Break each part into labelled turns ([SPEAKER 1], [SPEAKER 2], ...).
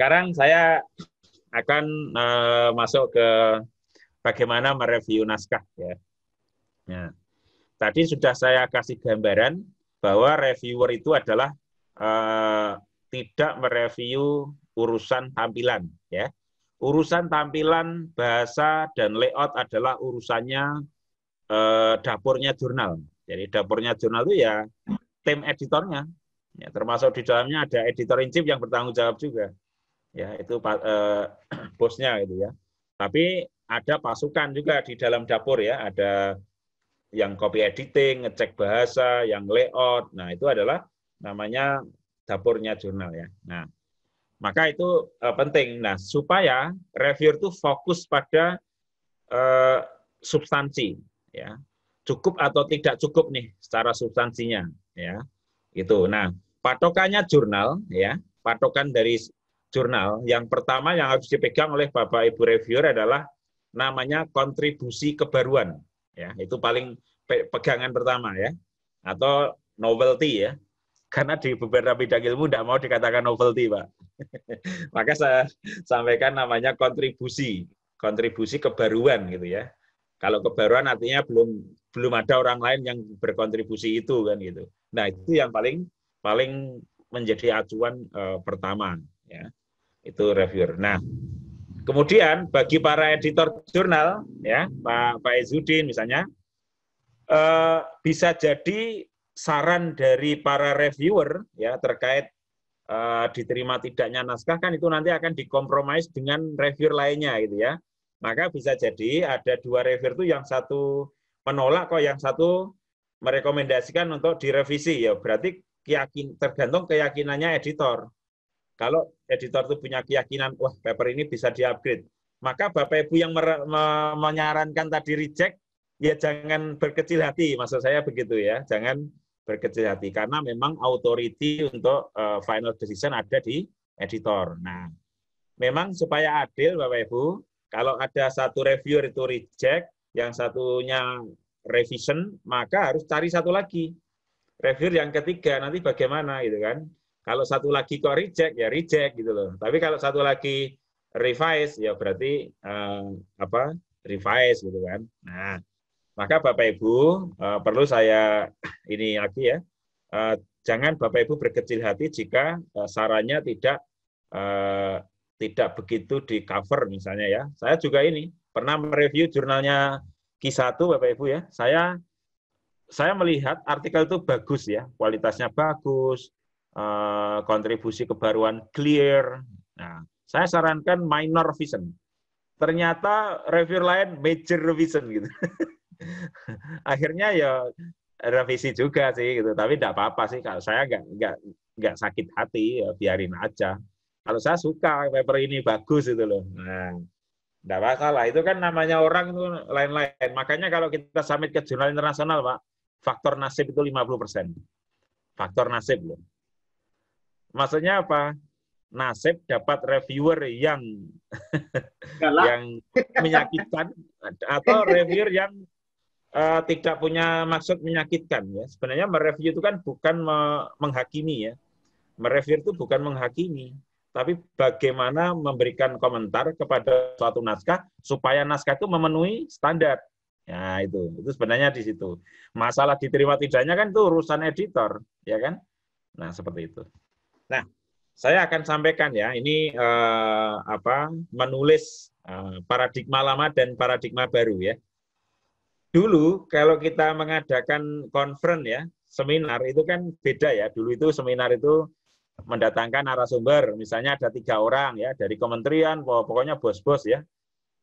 [SPEAKER 1] Sekarang saya akan uh, masuk ke bagaimana mereview naskah ya. ya. tadi sudah saya kasih gambaran bahwa reviewer itu adalah uh, tidak mereview urusan tampilan ya. Urusan tampilan bahasa dan layout adalah urusannya uh, dapurnya jurnal. Jadi dapurnya jurnal itu ya tim editornya. Ya, termasuk di dalamnya ada editor in chief yang bertanggung jawab juga ya itu eh, bosnya gitu ya. Tapi ada pasukan juga di dalam dapur ya, ada yang copy editing, ngecek bahasa, yang layout. Nah, itu adalah namanya dapurnya jurnal ya. Nah, maka itu eh, penting. Nah, supaya reviewer itu fokus pada eh, substansi ya. Cukup atau tidak cukup nih secara substansinya ya. Itu. Nah, patokannya jurnal ya. Patokan dari jurnal, yang pertama yang harus dipegang oleh Bapak Ibu reviewer adalah namanya kontribusi kebaruan. Ya, itu paling pegangan pertama ya. Atau novelty ya. Karena di beberapa bidang ilmu tidak mau dikatakan novelty, Pak. Maka saya sampaikan namanya kontribusi, kontribusi kebaruan gitu ya. Kalau kebaruan artinya belum belum ada orang lain yang berkontribusi itu kan gitu. Nah, itu yang paling paling menjadi acuan e, pertama ya. Itu reviewer. Nah, kemudian bagi para editor jurnal, ya Pak Pak Ezudin misalnya, eh, bisa jadi saran dari para reviewer ya terkait eh, diterima tidaknya naskah kan itu nanti akan dikompromis dengan reviewer lainnya gitu ya. Maka bisa jadi ada dua reviewer itu yang satu menolak kok yang satu merekomendasikan untuk direvisi ya berarti keyakin tergantung keyakinannya editor kalau editor itu punya keyakinan, wah paper ini bisa diupgrade, maka Bapak Ibu yang menyarankan tadi reject, ya jangan berkecil hati, maksud saya begitu ya, jangan berkecil hati karena memang authority untuk uh, final decision ada di editor. Nah, memang supaya adil Bapak Ibu, kalau ada satu reviewer itu reject, yang satunya revision, maka harus cari satu lagi. Reviewer yang ketiga nanti bagaimana gitu kan? Kalau satu lagi kok reject ya reject gitu loh. Tapi kalau satu lagi revise ya berarti eh, apa? revise gitu kan. Nah, maka Bapak Ibu eh, perlu saya ini lagi ya. Eh, jangan Bapak Ibu berkecil hati jika eh, sarannya tidak eh, tidak begitu di cover misalnya ya. Saya juga ini pernah mereview jurnalnya Q1 Bapak Ibu ya. Saya saya melihat artikel itu bagus ya, kualitasnya bagus, Eh, kontribusi kebaruan clear. Nah, saya sarankan minor revision. Ternyata review lain major revision gitu. Akhirnya ya revisi juga sih gitu, tapi tidak apa-apa sih kalau saya nggak nggak nggak sakit hati ya biarin aja. Kalau saya suka paper ini bagus itu loh. Nah, tidak masalah. Itu kan namanya orang itu lain-lain. Makanya kalau kita summit ke jurnal internasional, Pak, faktor nasib itu 50 persen. Faktor nasib loh. Maksudnya apa? Nasib dapat reviewer yang yang menyakitkan atau reviewer yang uh, tidak punya maksud menyakitkan ya. Sebenarnya mereview itu kan bukan me menghakimi ya. Mereview itu bukan menghakimi, tapi bagaimana memberikan komentar kepada suatu naskah supaya naskah itu memenuhi standar. ya itu. Itu sebenarnya di situ. Masalah diterima tidaknya kan itu urusan editor, ya kan? Nah, seperti itu. Nah, saya akan sampaikan ya, ini uh, apa menulis uh, paradigma lama dan paradigma baru ya. Dulu kalau kita mengadakan konferen ya, seminar itu kan beda ya. Dulu itu seminar itu mendatangkan narasumber, misalnya ada tiga orang ya dari kementerian, pokoknya bos-bos ya.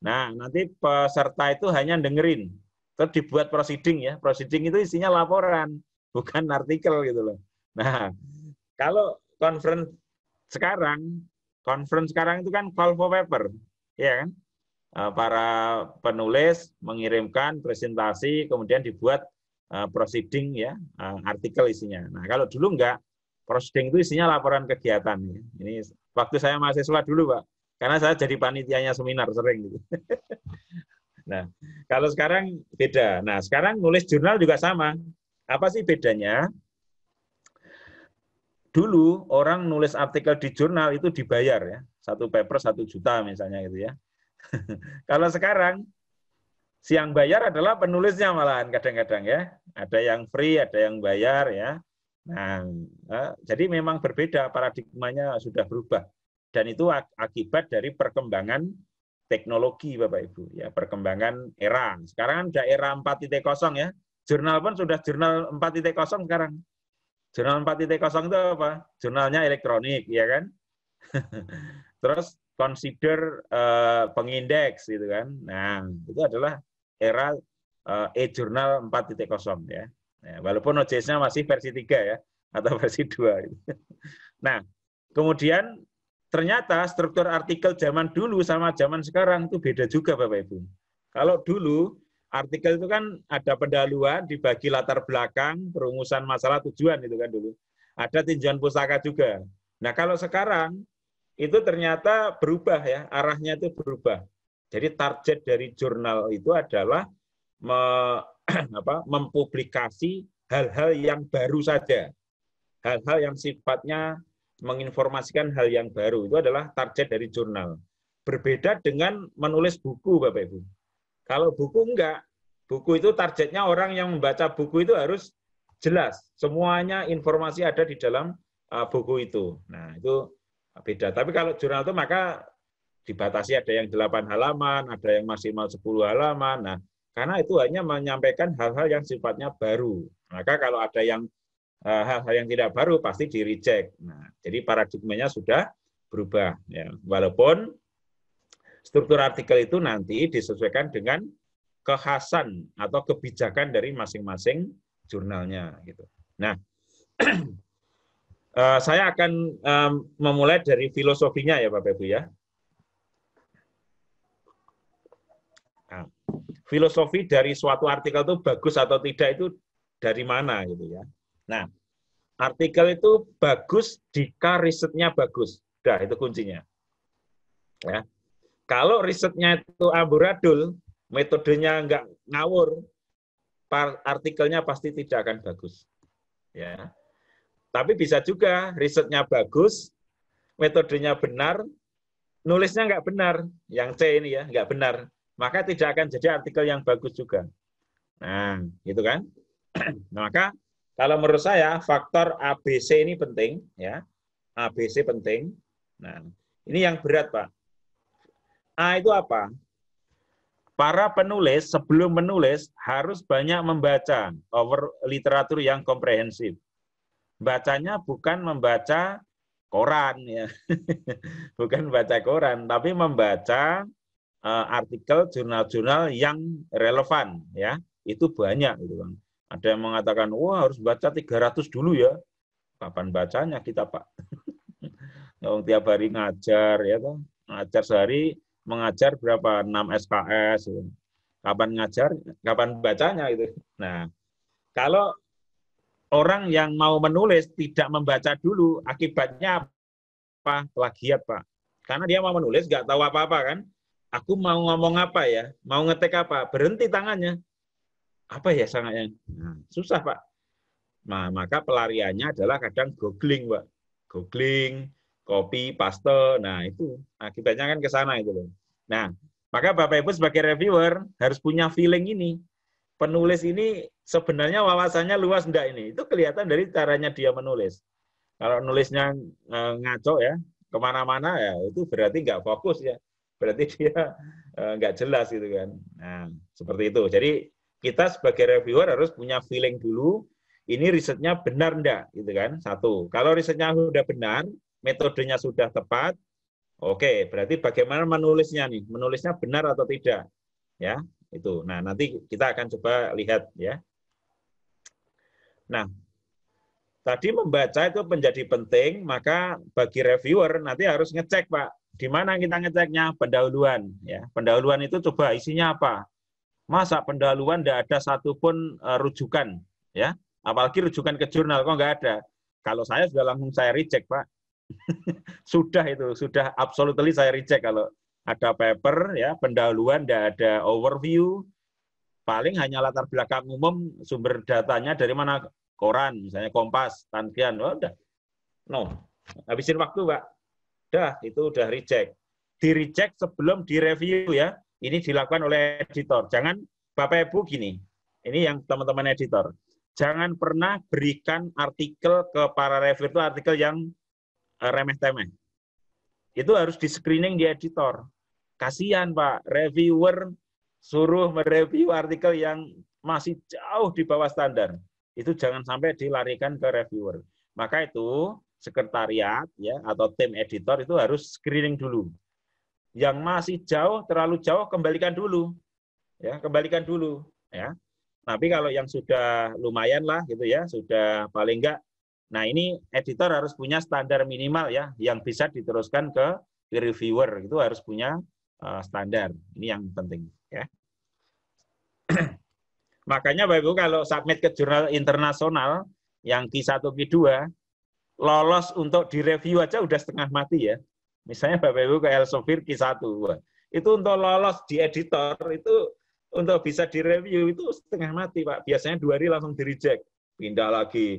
[SPEAKER 1] Nah, nanti peserta itu hanya dengerin. Terus dibuat proceeding ya. Proceeding itu isinya laporan, bukan artikel gitu loh. Nah, kalau conference sekarang, conference sekarang itu kan call for paper, ya kan? Eh, para penulis mengirimkan presentasi, kemudian dibuat eh, proceeding ya, eh, artikel isinya. Nah, kalau dulu enggak, proceeding itu isinya laporan kegiatan. Ya. Ini waktu saya mahasiswa dulu, Pak. Karena saya jadi panitianya seminar sering gitu. nah, kalau sekarang beda. Nah, sekarang nulis jurnal juga sama. Apa sih bedanya? dulu orang nulis artikel di jurnal itu dibayar ya satu paper satu juta misalnya gitu ya kalau sekarang siang bayar adalah penulisnya malahan kadang-kadang ya ada yang free ada yang bayar ya nah eh, jadi memang berbeda paradigmanya sudah berubah dan itu akibat dari perkembangan teknologi Bapak Ibu ya perkembangan era sekarang kan ada era 4.0 ya jurnal pun sudah jurnal 4.0 sekarang Jurnal 4.0 itu apa? Jurnalnya elektronik, ya kan? Terus consider uh, eh, pengindeks gitu kan. Nah, itu adalah era uh, e-jurnal 4.0 ya. Nah, walaupun OJS-nya masih versi 3 ya atau versi 2 gitu. Nah, kemudian ternyata struktur artikel zaman dulu sama zaman sekarang itu beda juga Bapak Ibu. Kalau dulu artikel itu kan ada pendahuluan, dibagi latar belakang, perumusan masalah tujuan itu kan dulu. Ada tinjauan pusaka juga. Nah kalau sekarang itu ternyata berubah ya, arahnya itu berubah. Jadi target dari jurnal itu adalah me, apa, mempublikasi hal-hal yang baru saja. Hal-hal yang sifatnya menginformasikan hal yang baru. Itu adalah target dari jurnal. Berbeda dengan menulis buku, Bapak-Ibu. Kalau buku enggak, buku itu targetnya orang yang membaca buku itu harus jelas. Semuanya informasi ada di dalam uh, buku itu. Nah, itu uh, beda. Tapi kalau jurnal itu maka dibatasi ada yang 8 halaman, ada yang maksimal 10 halaman. Nah, karena itu hanya menyampaikan hal-hal yang sifatnya baru. Maka kalau ada yang uh, hal-hal yang tidak baru pasti di reject. Nah, jadi paradigmanya sudah berubah ya. Walaupun struktur artikel itu nanti disesuaikan dengan kekhasan atau kebijakan dari masing-masing jurnalnya gitu. Nah, eh, saya akan memulai dari filosofinya ya Bapak Ibu ya. Nah, filosofi dari suatu artikel itu bagus atau tidak itu dari mana gitu ya. Nah, artikel itu bagus jika risetnya bagus. Dah itu kuncinya. Ya. Kalau risetnya itu amburadul, metodenya nggak ngawur, artikelnya pasti tidak akan bagus. Ya. Tapi bisa juga risetnya bagus, metodenya benar, nulisnya nggak benar, yang C ini ya, nggak benar. Maka tidak akan jadi artikel yang bagus juga. Nah, gitu kan? Nah, maka kalau menurut saya faktor ABC ini penting ya. ABC penting. Nah, ini yang berat, Pak. A itu apa? Para penulis sebelum menulis harus banyak membaca over literatur yang komprehensif. Bacanya bukan membaca koran ya. bukan membaca koran, tapi membaca eh, artikel jurnal-jurnal yang relevan ya. Itu banyak gitu Bang. Ada yang mengatakan, "Wah, harus baca 300 dulu ya." Kapan bacanya kita, Pak? ngomong tiap hari ngajar ya toh. Ngajar sehari mengajar berapa 6 SKS gitu. kapan ngajar kapan bacanya itu nah kalau orang yang mau menulis tidak membaca dulu akibatnya apa plagiat pak karena dia mau menulis nggak tahu apa apa kan aku mau ngomong apa ya mau ngetik apa berhenti tangannya apa ya yang nah, susah pak nah maka pelariannya adalah kadang googling pak googling kopi, paste. Nah, itu akibatnya kan ke sana itu loh. Nah, maka Bapak Ibu sebagai reviewer harus punya feeling ini. Penulis ini sebenarnya wawasannya luas enggak ini? Itu kelihatan dari caranya dia menulis. Kalau nulisnya e, ngaco ya, kemana-mana ya, itu berarti enggak fokus ya. Berarti dia enggak jelas gitu kan. Nah, seperti itu. Jadi kita sebagai reviewer harus punya feeling dulu, ini risetnya benar enggak gitu kan, satu. Kalau risetnya sudah benar, metodenya sudah tepat, Oke, berarti bagaimana menulisnya nih? Menulisnya benar atau tidak? Ya, itu. Nah, nanti kita akan coba lihat ya. Nah, tadi membaca itu menjadi penting, maka bagi reviewer nanti harus ngecek, Pak. Di mana kita ngeceknya? Pendahuluan, ya. Pendahuluan itu coba isinya apa? Masa pendahuluan tidak ada satupun e, rujukan, ya. Apalagi rujukan ke jurnal kok nggak ada. Kalau saya sudah langsung saya reject, Pak sudah itu, sudah absolutely saya reject kalau ada paper ya, pendahuluan tidak ada overview. Paling hanya latar belakang umum sumber datanya dari mana koran, misalnya Kompas, Tankian, oh, udah. No. Habisin waktu, Pak. Dah, itu udah reject. Di reject sebelum direview ya. Ini dilakukan oleh editor. Jangan Bapak Ibu gini. Ini yang teman-teman editor. Jangan pernah berikan artikel ke para reviewer itu artikel yang Eh, remeh temeh. Itu harus di screening di editor. Kasihan Pak, reviewer suruh mereview artikel yang masih jauh di bawah standar. Itu jangan sampai dilarikan ke reviewer. Maka itu sekretariat ya atau tim editor itu harus screening dulu. Yang masih jauh, terlalu jauh kembalikan dulu. Ya, kembalikan dulu, ya. Tapi kalau yang sudah lumayan lah gitu ya, sudah paling enggak Nah, ini editor harus punya standar minimal ya yang bisa diteruskan ke reviewer. Itu harus punya eh, standar. Ini yang penting ya. Makanya Bapak Ibu kalau submit ke jurnal internasional yang Q1 Q2 lolos untuk direview aja udah setengah mati ya. Misalnya Bapak Ibu ke Elsevier Q1. Itu untuk lolos di editor itu untuk bisa direview itu setengah mati Pak. Biasanya dua hari langsung di reject pindah lagi,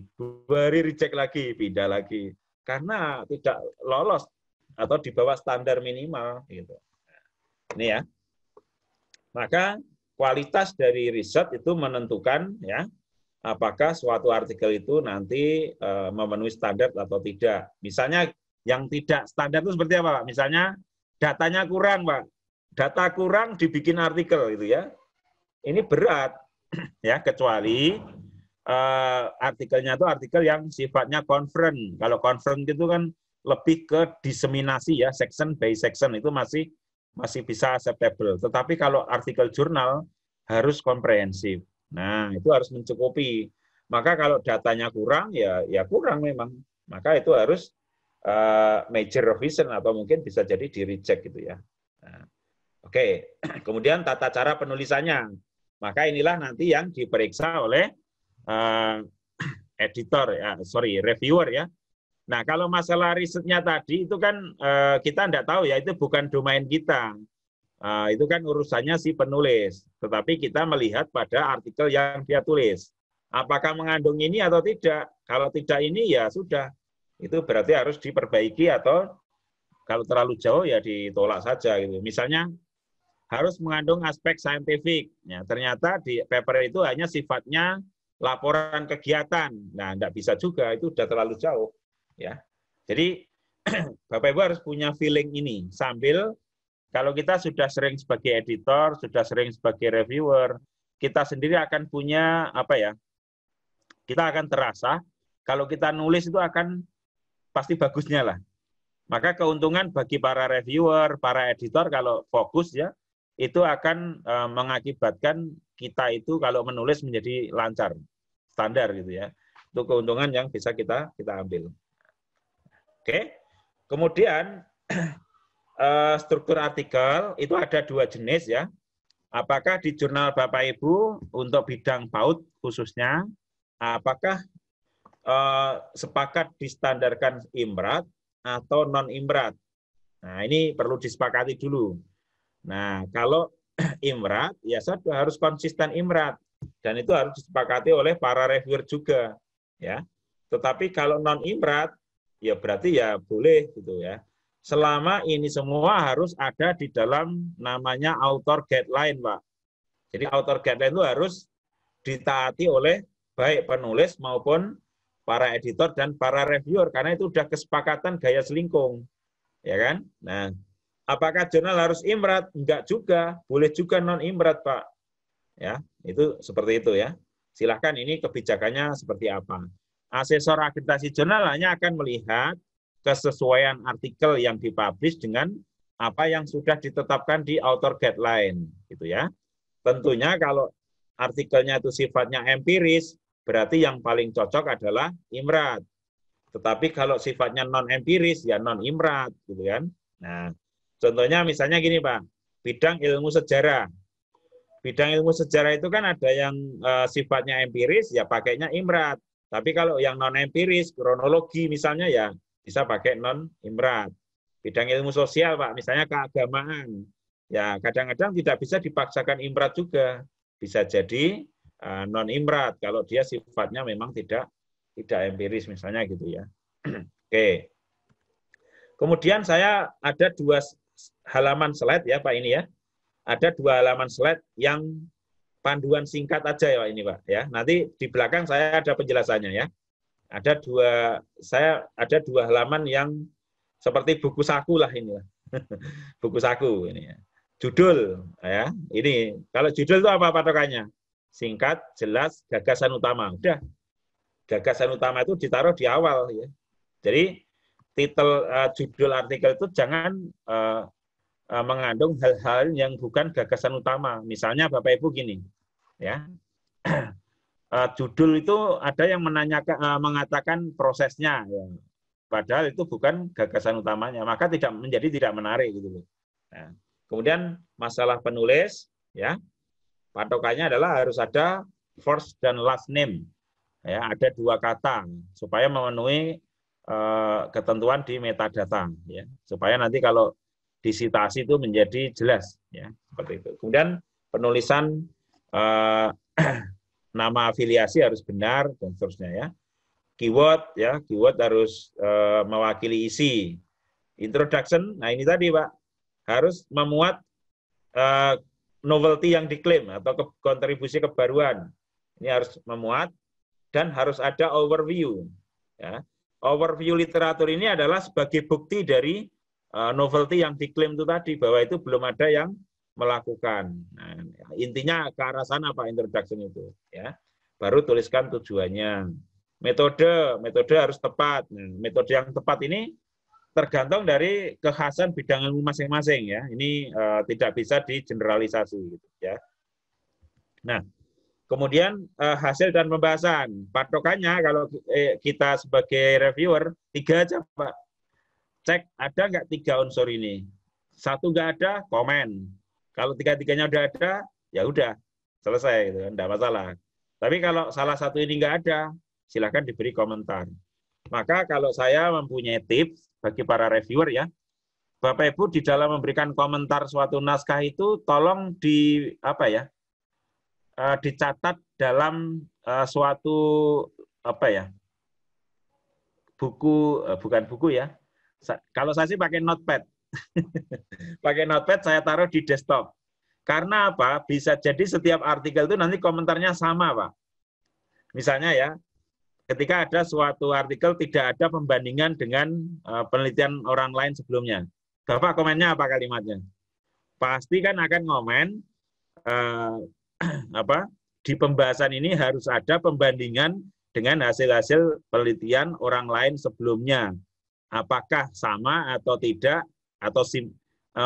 [SPEAKER 1] beri reject lagi, pindah lagi. Karena tidak lolos atau di bawah standar minimal. Gitu. Ini ya. Maka kualitas dari riset itu menentukan ya apakah suatu artikel itu nanti e, memenuhi standar atau tidak. Misalnya yang tidak standar itu seperti apa, Pak? Misalnya datanya kurang, Pak. Data kurang dibikin artikel itu ya. Ini berat ya kecuali uh, artikelnya itu artikel yang sifatnya conference. Kalau conference itu kan lebih ke diseminasi ya, section by section itu masih masih bisa acceptable. Tetapi kalau artikel jurnal harus komprehensif. Nah, itu harus mencukupi. Maka kalau datanya kurang ya ya kurang memang. Maka itu harus uh, major revision atau mungkin bisa jadi di reject gitu ya. Nah, Oke, kemudian tata cara penulisannya. Maka inilah nanti yang diperiksa oleh uh, editor ya, sorry reviewer ya. Nah kalau masalah risetnya tadi itu kan uh, kita tidak tahu ya itu bukan domain kita. Uh, itu kan urusannya si penulis. Tetapi kita melihat pada artikel yang dia tulis. Apakah mengandung ini atau tidak? Kalau tidak ini ya sudah. Itu berarti harus diperbaiki atau kalau terlalu jauh ya ditolak saja gitu. Misalnya harus mengandung aspek saintifik. Ya, ternyata di paper itu hanya sifatnya laporan kegiatan. Nah, tidak bisa juga, itu sudah terlalu jauh. ya. Jadi, Bapak Ibu harus punya feeling ini, sambil kalau kita sudah sering sebagai editor, sudah sering sebagai reviewer, kita sendiri akan punya apa ya? Kita akan terasa kalau kita nulis itu akan pasti bagusnya lah. Maka keuntungan bagi para reviewer, para editor kalau fokus ya, itu akan eh, mengakibatkan kita itu kalau menulis menjadi lancar, standar gitu ya. Itu keuntungan yang bisa kita kita ambil. Oke. Kemudian eh, struktur artikel itu ada dua jenis ya. Apakah di jurnal Bapak Ibu untuk bidang PAUD khususnya, apakah eh, sepakat distandarkan imrat atau non imrat? Nah ini perlu disepakati dulu. Nah kalau imrat, ya saya harus konsisten imrat. Dan itu harus disepakati oleh para reviewer juga. ya. Tetapi kalau non imrat, ya berarti ya boleh gitu ya. Selama ini semua harus ada di dalam namanya author guideline, Pak. Jadi author guideline itu harus ditaati oleh baik penulis maupun para editor dan para reviewer karena itu sudah kesepakatan gaya selingkung. Ya kan? Nah, Apakah jurnal harus imrat? Enggak juga, boleh juga non imrat, Pak. Ya, itu seperti itu ya. Silahkan ini kebijakannya seperti apa. Asesor akreditasi jurnal hanya akan melihat kesesuaian artikel yang dipublish dengan apa yang sudah ditetapkan di author guideline, gitu ya. Tentunya kalau artikelnya itu sifatnya empiris, berarti yang paling cocok adalah imrat. Tetapi kalau sifatnya non empiris ya non imrat, gitu kan. Nah, Contohnya misalnya gini Pak, bidang ilmu sejarah. Bidang ilmu sejarah itu kan ada yang e, sifatnya empiris, ya pakainya imrat. Tapi kalau yang non-empiris, kronologi misalnya ya bisa pakai non-imrat. Bidang ilmu sosial Pak, misalnya keagamaan. Ya kadang-kadang tidak bisa dipaksakan imrat juga. Bisa jadi e, non-imrat kalau dia sifatnya memang tidak tidak empiris misalnya gitu ya. Oke. Okay. Kemudian saya ada dua halaman slide ya Pak ini ya. Ada dua halaman slide yang panduan singkat aja ya Pak ini Pak ya. Nanti di belakang saya ada penjelasannya ya. Ada dua saya ada dua halaman yang seperti buku saku lah ini lah. buku saku ini ya. Judul ya. Ini kalau judul itu apa patokannya? Singkat, jelas, gagasan utama. Udah. Gagasan utama itu ditaruh di awal ya. Jadi titel uh, judul artikel itu jangan uh, E, mengandung hal-hal yang bukan gagasan utama. Misalnya Bapak Ibu gini, ya. Hmm. E, judul itu ada yang menanyakan e, mengatakan prosesnya ya. Padahal itu bukan gagasan utamanya, maka tidak menjadi tidak menarik gitu loh. Nah, kemudian masalah penulis ya. Patokannya adalah harus ada first dan last name. Ya, ada dua kata supaya memenuhi ketentuan di metadata ya supaya nanti kalau disitasi itu menjadi jelas ya seperti itu. Kemudian penulisan eh, nama afiliasi harus benar dan seterusnya ya. Keyword ya, keyword harus eh, mewakili isi. Introduction, nah ini tadi Pak, harus memuat eh, novelty yang diklaim atau ke, kontribusi kebaruan. Ini harus memuat dan harus ada overview. Ya. Overview literatur ini adalah sebagai bukti dari Eh, novelty yang diklaim itu tadi bahwa itu belum ada yang melakukan. Nah, intinya ke arah sana Pak introduction itu ya. Baru tuliskan tujuannya. Metode, metode harus tepat. Nah, metode yang tepat ini tergantung dari kekhasan bidang ilmu masing-masing ya. Ini uh, tidak bisa digeneralisasi gitu ya. Nah, kemudian uh, hasil dan pembahasan. Patokannya kalau eh, kita sebagai reviewer tiga aja Pak Cek ada nggak tiga unsur ini. Satu nggak ada, komen. Kalau tiga-tiganya udah ada, ya udah selesai, gitu kan, Nggak masalah. Tapi kalau salah satu ini nggak ada, silahkan diberi komentar. Maka kalau saya mempunyai tips bagi para reviewer ya, Bapak Ibu di dalam memberikan komentar suatu naskah itu tolong di apa ya eh, dicatat dalam eh, suatu apa ya buku eh, bukan buku ya kalau saya sih pakai notepad. pakai notepad saya taruh di desktop. Karena apa? Bisa jadi setiap artikel itu nanti komentarnya sama, Pak. Misalnya ya, ketika ada suatu artikel tidak ada pembandingan dengan eh, penelitian orang lain sebelumnya. Bapak komennya apa kalimatnya? Pasti kan akan ngomen eh, apa di pembahasan ini harus ada pembandingan dengan hasil-hasil penelitian orang lain sebelumnya apakah sama atau tidak atau sim, e,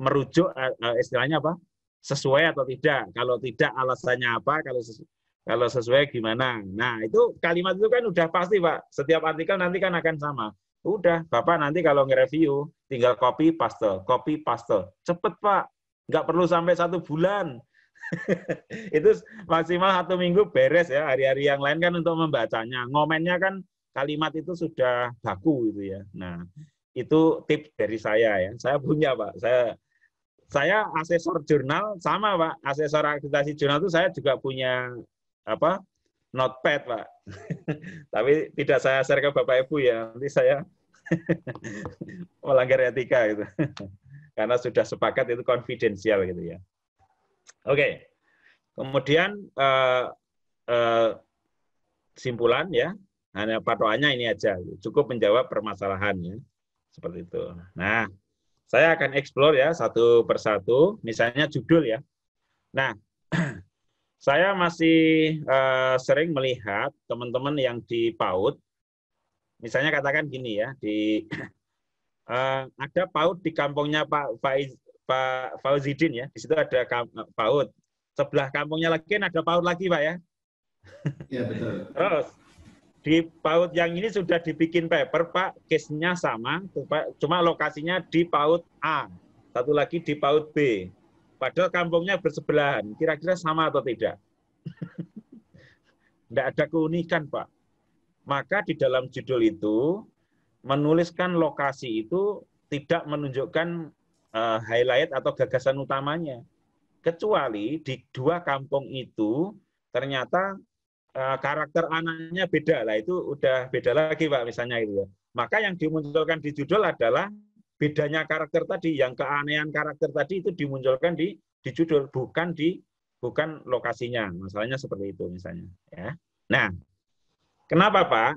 [SPEAKER 1] merujuk e, e, istilahnya apa sesuai atau tidak kalau tidak alasannya apa kalau sesuai, kalau sesuai gimana nah itu kalimat itu kan udah pasti pak setiap artikel nanti kan akan sama udah bapak nanti kalau nge-review tinggal copy paste copy paste cepet pak nggak perlu sampai satu bulan itu maksimal satu minggu beres ya hari-hari yang lain kan untuk membacanya ngomennya kan kalimat itu sudah baku gitu ya. Nah, itu tips dari saya ya. Saya punya Pak. Saya saya asesor jurnal sama Pak. Asesor akreditasi jurnal itu saya juga punya apa? notepad Pak. Tapi tidak saya share ke Bapak Ibu ya. Nanti saya melanggar etika gitu. Karena sudah sepakat itu konfidensial gitu ya. Oke. Okay. Kemudian uh, uh, simpulan ya hanya patokannya ini aja, cukup menjawab permasalahannya. Seperti itu. Nah, saya akan explore ya satu persatu, misalnya judul ya. Nah, saya masih uh, sering melihat teman-teman yang di PAUD, misalnya katakan gini ya, di uh, ada PAUD di kampungnya Pak Faiz, Pak Fauzidin ya, di situ ada eh, PAUD. Sebelah kampungnya lagi ada PAUD lagi Pak ya. Iya betul. Terus di PAUD yang ini sudah dibikin paper, Pak. Case-nya sama, cuma lokasinya di PAUD A. Satu lagi di PAUD B. Padahal kampungnya bersebelahan. Kira-kira sama atau tidak? Tidak ada keunikan, Pak. Maka di dalam judul itu, menuliskan lokasi itu tidak menunjukkan uh, highlight atau gagasan utamanya. Kecuali di dua kampung itu ternyata Eh, karakter anaknya beda lah itu udah beda lagi pak misalnya itu ya. Maka yang dimunculkan di judul adalah bedanya karakter tadi, yang keanehan karakter tadi itu dimunculkan di di judul bukan di bukan lokasinya. Masalahnya seperti itu misalnya ya. Nah, kenapa Pak?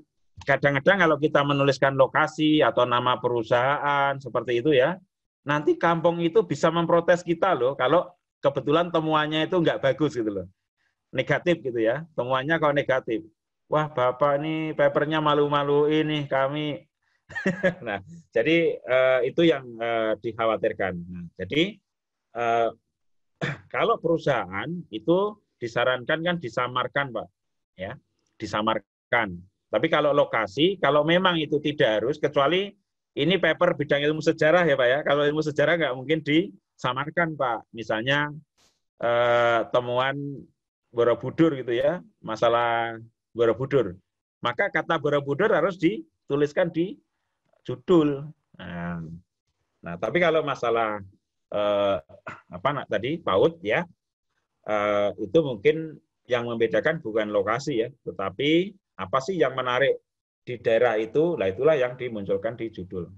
[SPEAKER 1] Kadang-kadang kalau kita menuliskan lokasi atau nama perusahaan seperti itu ya, nanti kampung itu bisa memprotes kita loh kalau kebetulan temuannya itu nggak bagus gitu loh negatif gitu ya. Temuannya kalau negatif. Wah, Bapak ini papernya malu-malu ini kami. nah, jadi uh, itu yang uh, dikhawatirkan. Nah, jadi uh, kalau perusahaan itu disarankan kan disamarkan, Pak. Ya, disamarkan. Tapi kalau lokasi, kalau memang itu tidak harus, kecuali ini paper bidang ilmu sejarah ya Pak ya. Kalau ilmu sejarah nggak mungkin disamarkan Pak. Misalnya eh, temuan Borobudur gitu ya, masalah Borobudur. Maka kata Borobudur harus dituliskan di judul. Nah, nah, tapi kalau masalah eh, apa nak tadi Paut ya, eh, itu mungkin yang membedakan bukan lokasi ya, tetapi apa sih yang menarik di daerah itu, lah itulah yang dimunculkan di judul.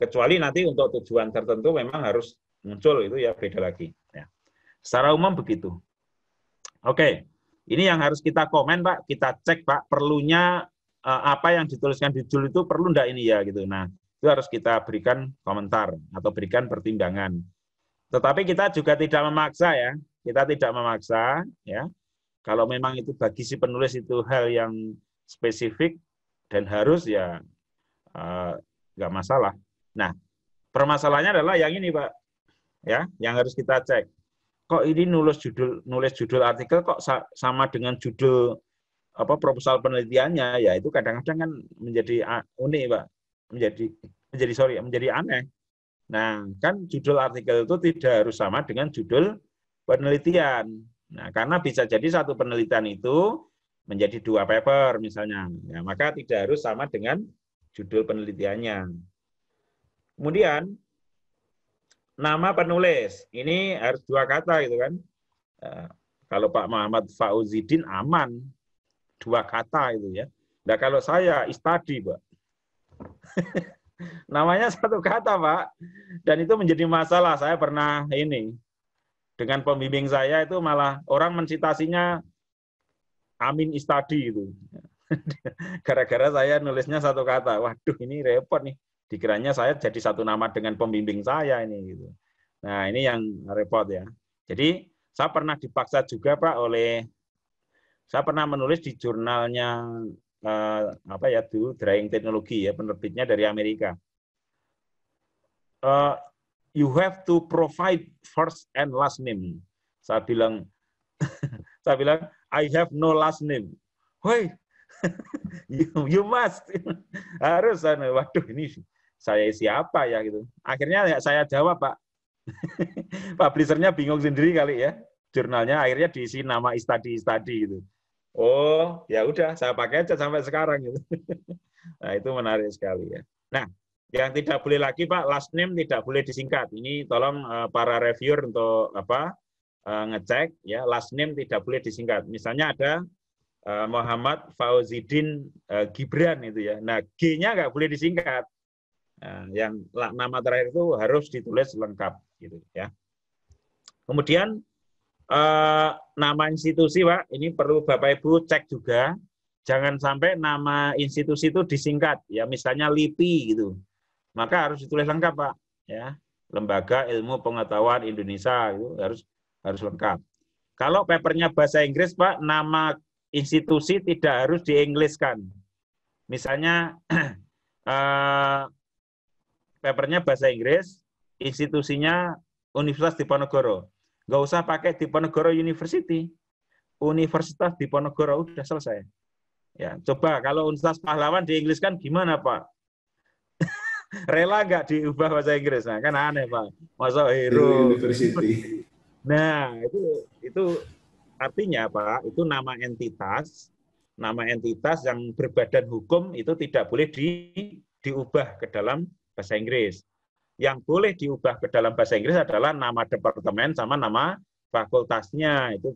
[SPEAKER 1] Kecuali nanti untuk tujuan tertentu memang harus muncul itu ya beda lagi. Ya. Secara umum begitu. Oke, ini yang harus kita komen, Pak. Kita cek, Pak, perlunya uh, apa yang dituliskan di judul itu perlu enggak ini ya gitu. Nah, itu harus kita berikan komentar atau berikan pertimbangan. Tetapi kita juga tidak memaksa ya. Kita tidak memaksa ya. Kalau memang itu bagi si penulis itu hal yang spesifik dan harus ya eh, nggak uh, masalah. Nah, permasalahannya adalah yang ini, Pak. Ya, yang harus kita cek kok ini nulis judul nulis judul artikel kok sama dengan judul apa proposal penelitiannya ya itu kadang-kadang kan menjadi unik pak menjadi menjadi sorry menjadi aneh nah kan judul artikel itu tidak harus sama dengan judul penelitian nah karena bisa jadi satu penelitian itu menjadi dua paper misalnya ya maka tidak harus sama dengan judul penelitiannya kemudian nama penulis. Ini harus dua kata gitu kan. Uh, kalau Pak Muhammad Fauzidin aman, dua kata itu ya. Nah kalau saya istadi, Pak. Namanya satu kata, Pak. Dan itu menjadi masalah. Saya pernah ini, dengan pembimbing saya itu malah orang mensitasinya Amin Istadi itu. Gara-gara saya nulisnya satu kata. Waduh, ini repot nih dikiranya saya jadi satu nama dengan pembimbing saya ini gitu. Nah, ini yang repot ya. Jadi saya pernah dipaksa juga Pak oleh saya pernah menulis di jurnalnya eh, apa ya dulu Drying Technology ya penerbitnya dari Amerika. Uh, you have to provide first and last name. Saya bilang saya bilang I have no last name. Hoi, you, you must harus waduh ini saya isi apa ya gitu. Akhirnya ya saya jawab Pak. Publishernya bingung sendiri kali ya. Jurnalnya akhirnya diisi nama istadi-istadi gitu. Oh, ya udah saya pakai aja sampai sekarang gitu. nah, itu menarik sekali ya. Nah, yang tidak boleh lagi Pak, last name tidak boleh disingkat. Ini tolong eh, para reviewer untuk apa? Eh, ngecek ya, last name tidak boleh disingkat. Misalnya ada eh, Muhammad Fauzidin Gibran itu ya. Nah, G-nya nggak boleh disingkat Nah, yang nama terakhir itu harus ditulis lengkap gitu ya. Kemudian eh, nama institusi Pak, ini perlu Bapak Ibu cek juga. Jangan sampai nama institusi itu disingkat ya, misalnya LIPI gitu. Maka harus ditulis lengkap Pak ya. Lembaga Ilmu Pengetahuan Indonesia itu harus harus lengkap. Kalau papernya bahasa Inggris Pak, nama institusi tidak harus diingliskan Misalnya eh, papernya bahasa Inggris, institusinya Universitas Diponegoro. Nggak usah pakai Diponegoro University. Universitas Diponegoro udah selesai. Ya, coba kalau Universitas Pahlawan di Inggris kan gimana, Pak? Rela nggak diubah bahasa Inggris? Nah, kan aneh, Pak. Masa Hero University. Nah, itu itu artinya, apa? itu nama entitas, nama entitas yang berbadan hukum itu tidak boleh di diubah ke dalam bahasa Inggris. Yang boleh diubah ke dalam bahasa Inggris adalah nama departemen sama nama fakultasnya itu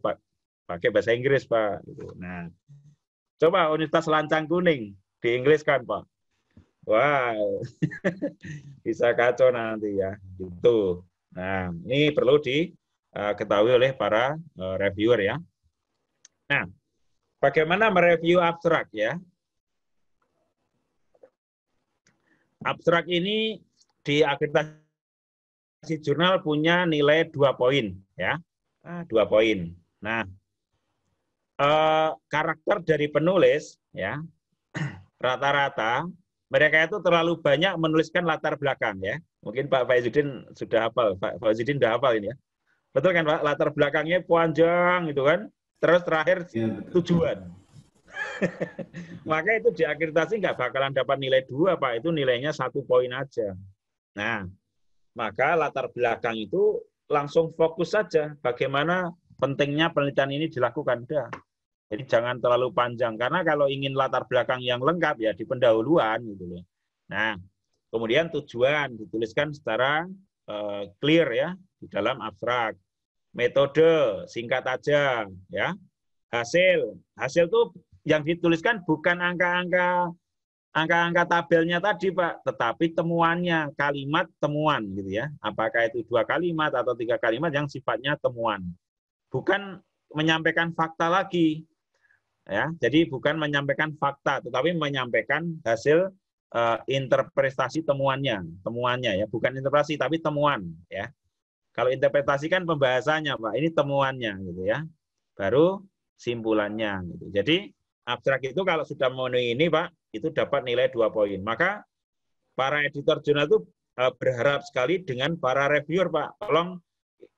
[SPEAKER 1] pakai bahasa Inggris Pak. Gitu. Nah, coba Universitas Lancang Kuning di Inggris kan Pak. wow. bisa kacau nanti ya. Gitu. Nah, ini perlu diketahui eh, oleh para eh, reviewer ya. Nah, bagaimana mereview abstrak ya? abstrak ini di akreditasi jurnal punya nilai dua poin ya ah. dua poin nah eh, karakter dari penulis ya rata-rata mereka itu terlalu banyak menuliskan latar belakang ya mungkin Pak Faizuddin sudah hafal Pak Faizuddin sudah hafal ini ya betul kan Pak latar belakangnya panjang gitu kan terus terakhir iya, tujuan Maka itu di akreditasi nggak bakalan dapat nilai dua Pak. Itu nilainya satu poin aja. Nah, maka latar belakang itu langsung fokus saja bagaimana pentingnya penelitian ini dilakukan. Dah. Jadi jangan terlalu panjang karena kalau ingin latar belakang yang lengkap ya di pendahuluan gitu loh. Nah, kemudian tujuan dituliskan secara uh, clear ya di dalam abstrak. Metode singkat aja ya. Hasil, hasil tuh yang dituliskan bukan angka-angka angka-angka tabelnya tadi Pak, tetapi temuannya, kalimat temuan gitu ya. Apakah itu dua kalimat atau tiga kalimat yang sifatnya temuan. Bukan menyampaikan fakta lagi. Ya, jadi bukan menyampaikan fakta, tetapi menyampaikan hasil uh, interpretasi temuannya, temuannya ya, bukan interpretasi tapi temuan ya. Kalau interpretasi kan pembahasannya Pak, ini temuannya gitu ya. Baru simpulannya gitu. Jadi abstrak itu kalau sudah memenuhi ini, Pak, itu dapat nilai dua poin. Maka para editor jurnal itu eh, berharap sekali dengan para reviewer, Pak. Tolong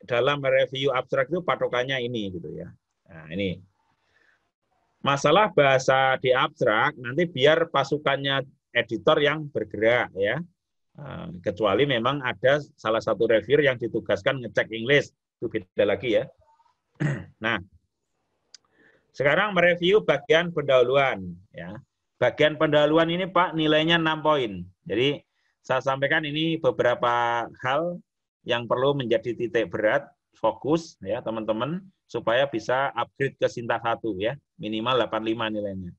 [SPEAKER 1] dalam review abstrak itu patokannya ini gitu ya. Nah, ini. Masalah bahasa di abstrak nanti biar pasukannya editor yang bergerak ya. Eh, kecuali memang ada salah satu reviewer yang ditugaskan ngecek Inggris, itu beda lagi ya. Nah, sekarang mereview bagian pendahuluan. ya. Bagian pendahuluan ini Pak nilainya 6 poin. Jadi saya sampaikan ini beberapa hal yang perlu menjadi titik berat, fokus ya teman-teman, supaya bisa upgrade ke Sinta 1 ya, minimal 85 nilainya.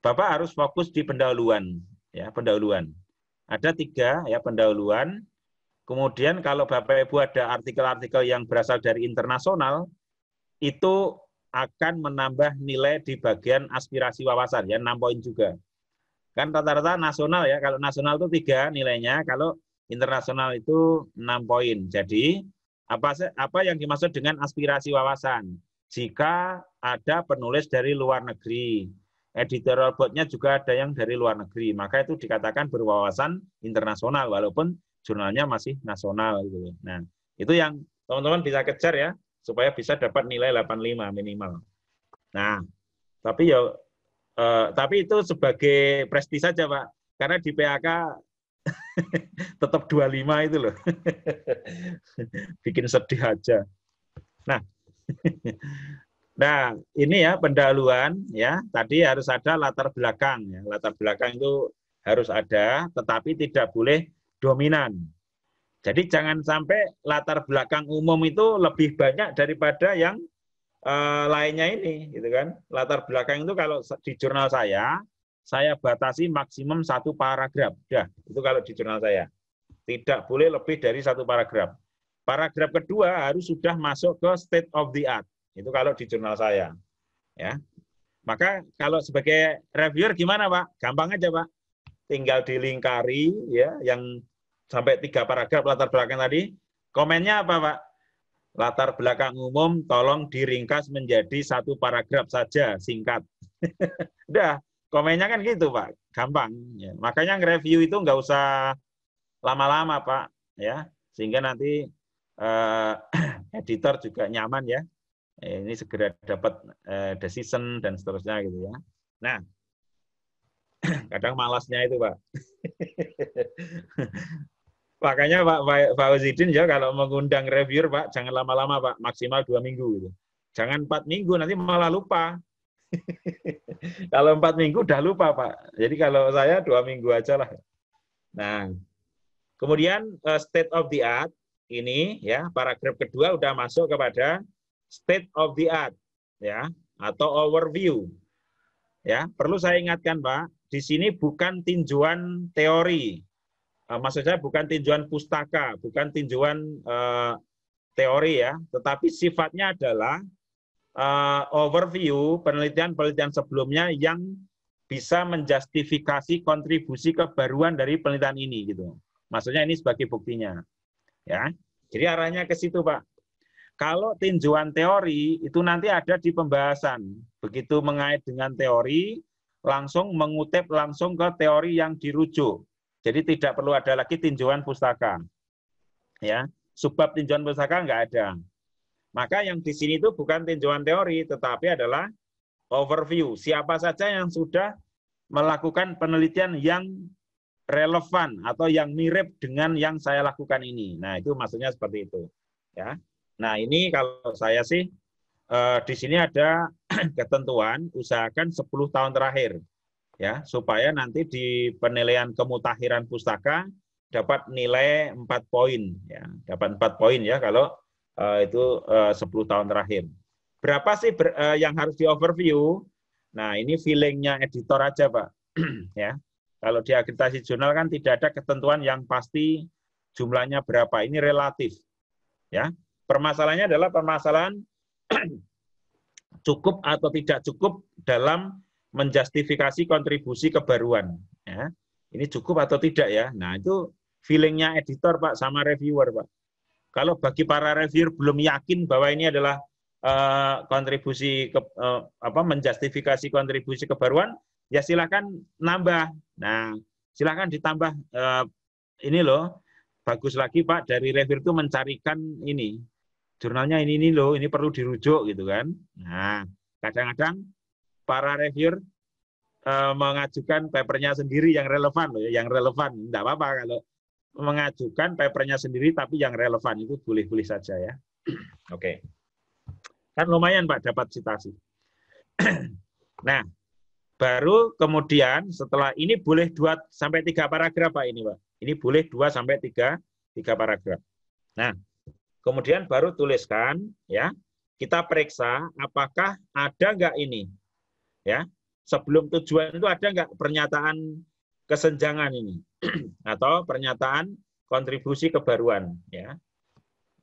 [SPEAKER 1] Bapak harus fokus di pendahuluan ya, pendahuluan. Ada tiga ya pendahuluan. Kemudian kalau Bapak Ibu ada artikel-artikel yang berasal dari internasional, itu akan menambah nilai di bagian aspirasi wawasan ya 6 poin juga. Kan rata-rata nasional ya, kalau nasional itu tiga nilainya, kalau internasional itu 6 poin. Jadi apa apa yang dimaksud dengan aspirasi wawasan? Jika ada penulis dari luar negeri, editorial boardnya juga ada yang dari luar negeri, maka itu dikatakan berwawasan internasional walaupun jurnalnya masih nasional gitu. Nah, itu yang teman-teman bisa kejar ya supaya bisa dapat nilai 85 minimal. Nah, tapi ya eh, tapi itu sebagai prestis saja, Pak. Karena di PHK tetap 25 itu loh. Bikin sedih aja. Nah. Nah, ini ya pendahuluan ya. Tadi harus ada latar belakang ya. Latar belakang itu harus ada, tetapi tidak boleh dominan. Jadi jangan sampai latar belakang umum itu lebih banyak daripada yang eh, lainnya ini, gitu kan? Latar belakang itu kalau di jurnal saya, saya batasi maksimum satu paragraf. Ya, itu kalau di jurnal saya. Tidak boleh lebih dari satu paragraf. Paragraf kedua harus sudah masuk ke state of the art. Itu kalau di jurnal saya. Ya. Maka kalau sebagai reviewer gimana, Pak? Gampang aja, Pak. Tinggal dilingkari ya yang sampai tiga paragraf latar belakang tadi. Komennya apa, Pak? Latar belakang umum tolong diringkas menjadi satu paragraf saja, singkat. Udah, komennya kan gitu, Pak. Gampang. Ya. Makanya review itu nggak usah lama-lama, Pak. Ya, sehingga nanti uh, editor juga nyaman ya. Eh, ini segera dapat uh, eh, decision dan seterusnya gitu ya. Nah, kadang malasnya itu, Pak. Makanya Pak Fauzidin ya kalau mengundang reviewer Pak, jangan lama-lama Pak, maksimal dua minggu. Gitu. Jangan empat minggu, nanti malah lupa. kalau empat minggu udah lupa Pak. Jadi kalau saya dua minggu aja lah. Nah, kemudian uh, state of the art ini ya paragraf kedua udah masuk kepada state of the art ya atau overview. Ya, perlu saya ingatkan Pak, di sini bukan tinjuan teori Eh, maksud saya bukan tinjauan pustaka, bukan tinjauan uh, teori ya, tetapi sifatnya adalah uh, overview penelitian-penelitian sebelumnya yang bisa menjustifikasi kontribusi kebaruan dari penelitian ini gitu. Maksudnya ini sebagai buktinya. Ya. Jadi arahnya ke situ, Pak. Kalau tinjauan teori itu nanti ada di pembahasan. Begitu mengait dengan teori, langsung mengutip langsung ke teori yang dirujuk. Jadi tidak perlu ada lagi tinjauan pustaka. Ya, Sebab tinjauan pustaka enggak ada. Maka yang di sini itu bukan tinjauan teori, tetapi adalah overview. Siapa saja yang sudah melakukan penelitian yang relevan atau yang mirip dengan yang saya lakukan ini. Nah, itu maksudnya seperti itu. Ya. Nah, ini kalau saya sih eh, di sini ada ketentuan usahakan 10 tahun terakhir ya supaya nanti di penilaian kemutahiran pustaka dapat nilai 4 poin ya dapat 4 poin ya kalau uh, itu eh, uh, 10 tahun terakhir berapa sih ber, uh, yang harus di overview nah ini feelingnya editor aja pak ya kalau di akreditasi jurnal kan tidak ada ketentuan yang pasti jumlahnya berapa ini relatif ya permasalahannya adalah permasalahan cukup atau tidak cukup dalam menjustifikasi kontribusi kebaruan. Ya. Ini cukup atau tidak ya? Nah itu feelingnya editor Pak sama reviewer Pak. Kalau bagi para reviewer belum yakin bahwa ini adalah uh, kontribusi ke, uh, apa menjustifikasi kontribusi kebaruan, ya silakan nambah. Nah silakan ditambah uh, ini loh bagus lagi Pak dari reviewer itu mencarikan ini jurnalnya ini ini loh ini perlu dirujuk gitu kan. Nah kadang-kadang para reviewer eh, mengajukan papernya sendiri yang relevan loh, ya, yang relevan tidak apa-apa kalau mengajukan papernya sendiri tapi yang relevan itu boleh-boleh saja ya. Oke. Okay. Kan lumayan Pak dapat citasi. nah, baru kemudian setelah ini boleh 2 sampai 3 paragraf Pak ini Pak. Ini boleh 2 sampai 3 3 paragraf. Nah, kemudian baru tuliskan ya, kita periksa apakah ada enggak ini Ya, sebelum tujuan itu ada nggak pernyataan kesenjangan ini atau pernyataan kontribusi kebaruan ya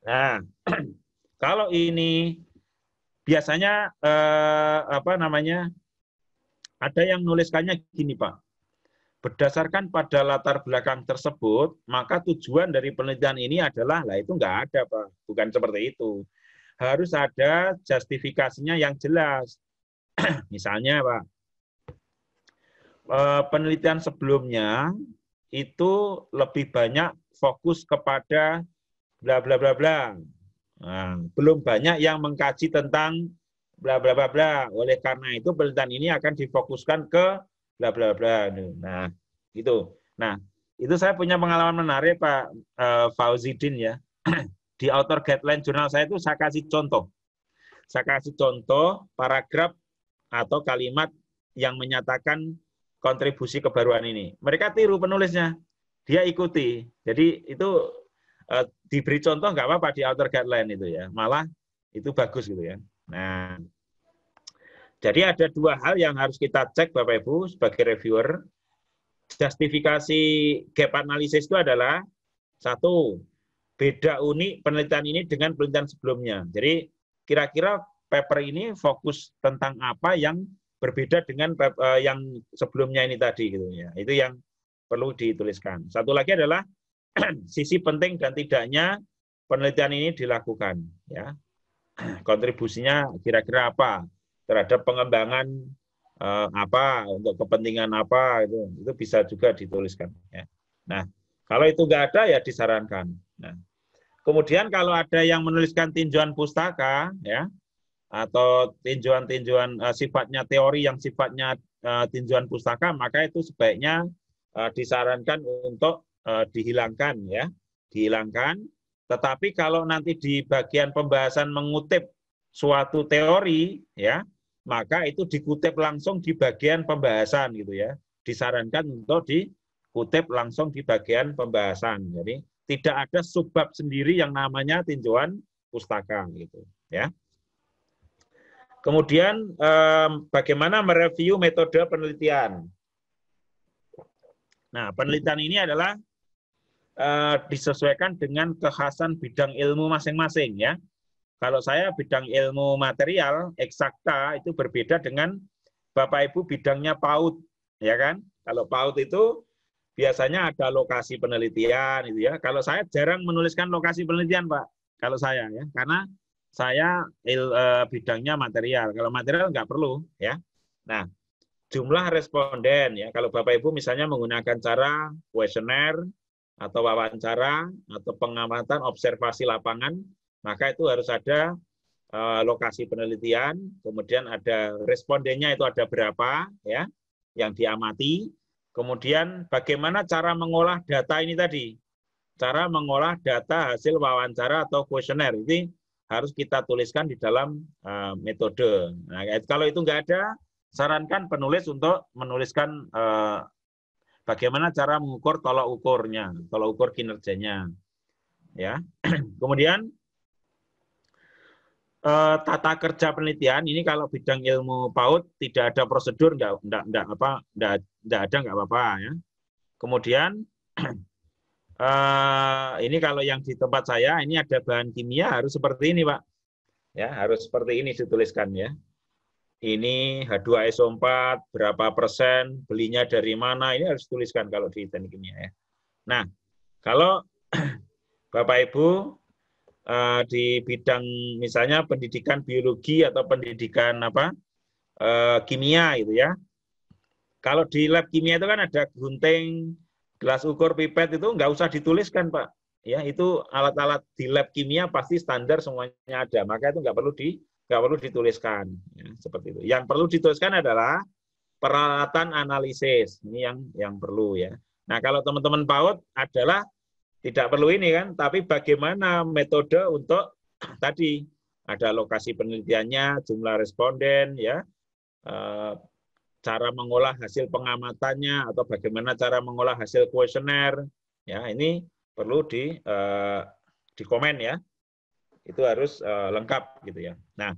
[SPEAKER 1] nah kalau ini biasanya eh, apa namanya ada yang nuliskannya gini pak berdasarkan pada latar belakang tersebut maka tujuan dari penelitian ini adalah lah itu nggak ada pak bukan seperti itu harus ada justifikasinya yang jelas Misalnya, Pak, eh, penelitian sebelumnya itu lebih banyak fokus kepada bla bla bla bla. Nah, belum banyak yang mengkaji tentang bla bla bla bla. Oleh karena itu penelitian ini akan difokuskan ke bla bla bla. Nah, itu. Nah, itu saya punya pengalaman menarik Pak eh, Fauzidin ya. Di author guideline jurnal saya itu saya kasih contoh. Saya kasih contoh paragraf atau kalimat yang menyatakan kontribusi kebaruan ini. Mereka tiru penulisnya, dia ikuti. Jadi itu eh, diberi contoh nggak apa-apa di outer guideline itu ya, malah itu bagus gitu ya. Nah, jadi ada dua hal yang harus kita cek Bapak Ibu sebagai reviewer. Justifikasi gap analisis itu adalah satu beda unik penelitian ini dengan penelitian sebelumnya. Jadi kira-kira paper ini fokus tentang apa yang berbeda dengan eh, yang sebelumnya ini tadi gitu ya. Itu yang perlu dituliskan. Satu lagi adalah sisi penting dan tidaknya penelitian ini dilakukan ya. Kontribusinya kira-kira apa terhadap pengembangan eh, apa untuk kepentingan apa itu itu bisa juga dituliskan ya. Nah, kalau itu enggak ada ya disarankan. Nah, Kemudian kalau ada yang menuliskan tinjauan pustaka, ya atau tinjuan-tinjuan uh, sifatnya teori yang sifatnya uh, eh, tinjauan pustaka, maka itu sebaiknya uh, disarankan untuk uh, dihilangkan ya, dihilangkan. Tetapi kalau nanti di bagian pembahasan mengutip suatu teori ya, maka itu dikutip langsung di bagian pembahasan gitu ya. Disarankan untuk dikutip langsung di bagian pembahasan. Jadi tidak ada subbab sendiri yang namanya tinjuan pustaka gitu ya. Kemudian um, bagaimana mereview metode penelitian. Nah, penelitian ini adalah uh, disesuaikan dengan kekhasan bidang ilmu masing-masing ya. Kalau saya bidang ilmu material eksakta itu berbeda dengan Bapak Ibu bidangnya PAUD ya kan. Kalau PAUD itu biasanya ada lokasi penelitian itu ya. Kalau saya jarang menuliskan lokasi penelitian, Pak. Kalau saya ya, karena saya il, e, bidangnya material. Kalau material nggak perlu, ya. Nah, jumlah responden ya. Kalau Bapak Ibu misalnya menggunakan cara kuesioner atau wawancara atau pengamatan observasi lapangan, maka itu harus ada e, lokasi penelitian, kemudian ada respondennya itu ada berapa, ya, yang diamati. Kemudian bagaimana cara mengolah data ini tadi? Cara mengolah data hasil wawancara atau kuesioner. Ini harus kita tuliskan di dalam uh, metode. Nah, kalau itu nggak ada, sarankan penulis untuk menuliskan uh, bagaimana cara mengukur tolak ukurnya, tolak ukur kinerjanya. Ya, kemudian uh, tata kerja penelitian ini kalau bidang ilmu PAUD tidak ada prosedur, nggak nggak nggak apa nggak nggak ada nggak apa-apa ya. Kemudian uh, ini kalau yang di tempat saya ini ada bahan kimia harus seperti ini pak ya harus seperti ini dituliskan ya ini H2SO4 berapa persen belinya dari mana ini harus tuliskan kalau di teknik kimia ya nah kalau bapak ibu uh, di bidang misalnya pendidikan biologi atau pendidikan apa uh, kimia itu ya kalau di lab kimia itu kan ada gunting gelas ukur pipet itu nggak usah dituliskan pak ya itu alat-alat di lab kimia pasti standar semuanya ada maka itu nggak perlu di nggak perlu dituliskan ya, seperti itu yang perlu dituliskan adalah peralatan analisis ini yang yang perlu ya nah kalau teman-teman PAUD adalah tidak perlu ini kan tapi bagaimana metode untuk tadi ada lokasi penelitiannya jumlah responden ya eh, cara mengolah hasil pengamatannya atau bagaimana cara mengolah hasil kuesioner. Ya, ini perlu di uh, di komen ya. Itu harus uh, lengkap gitu ya. Nah,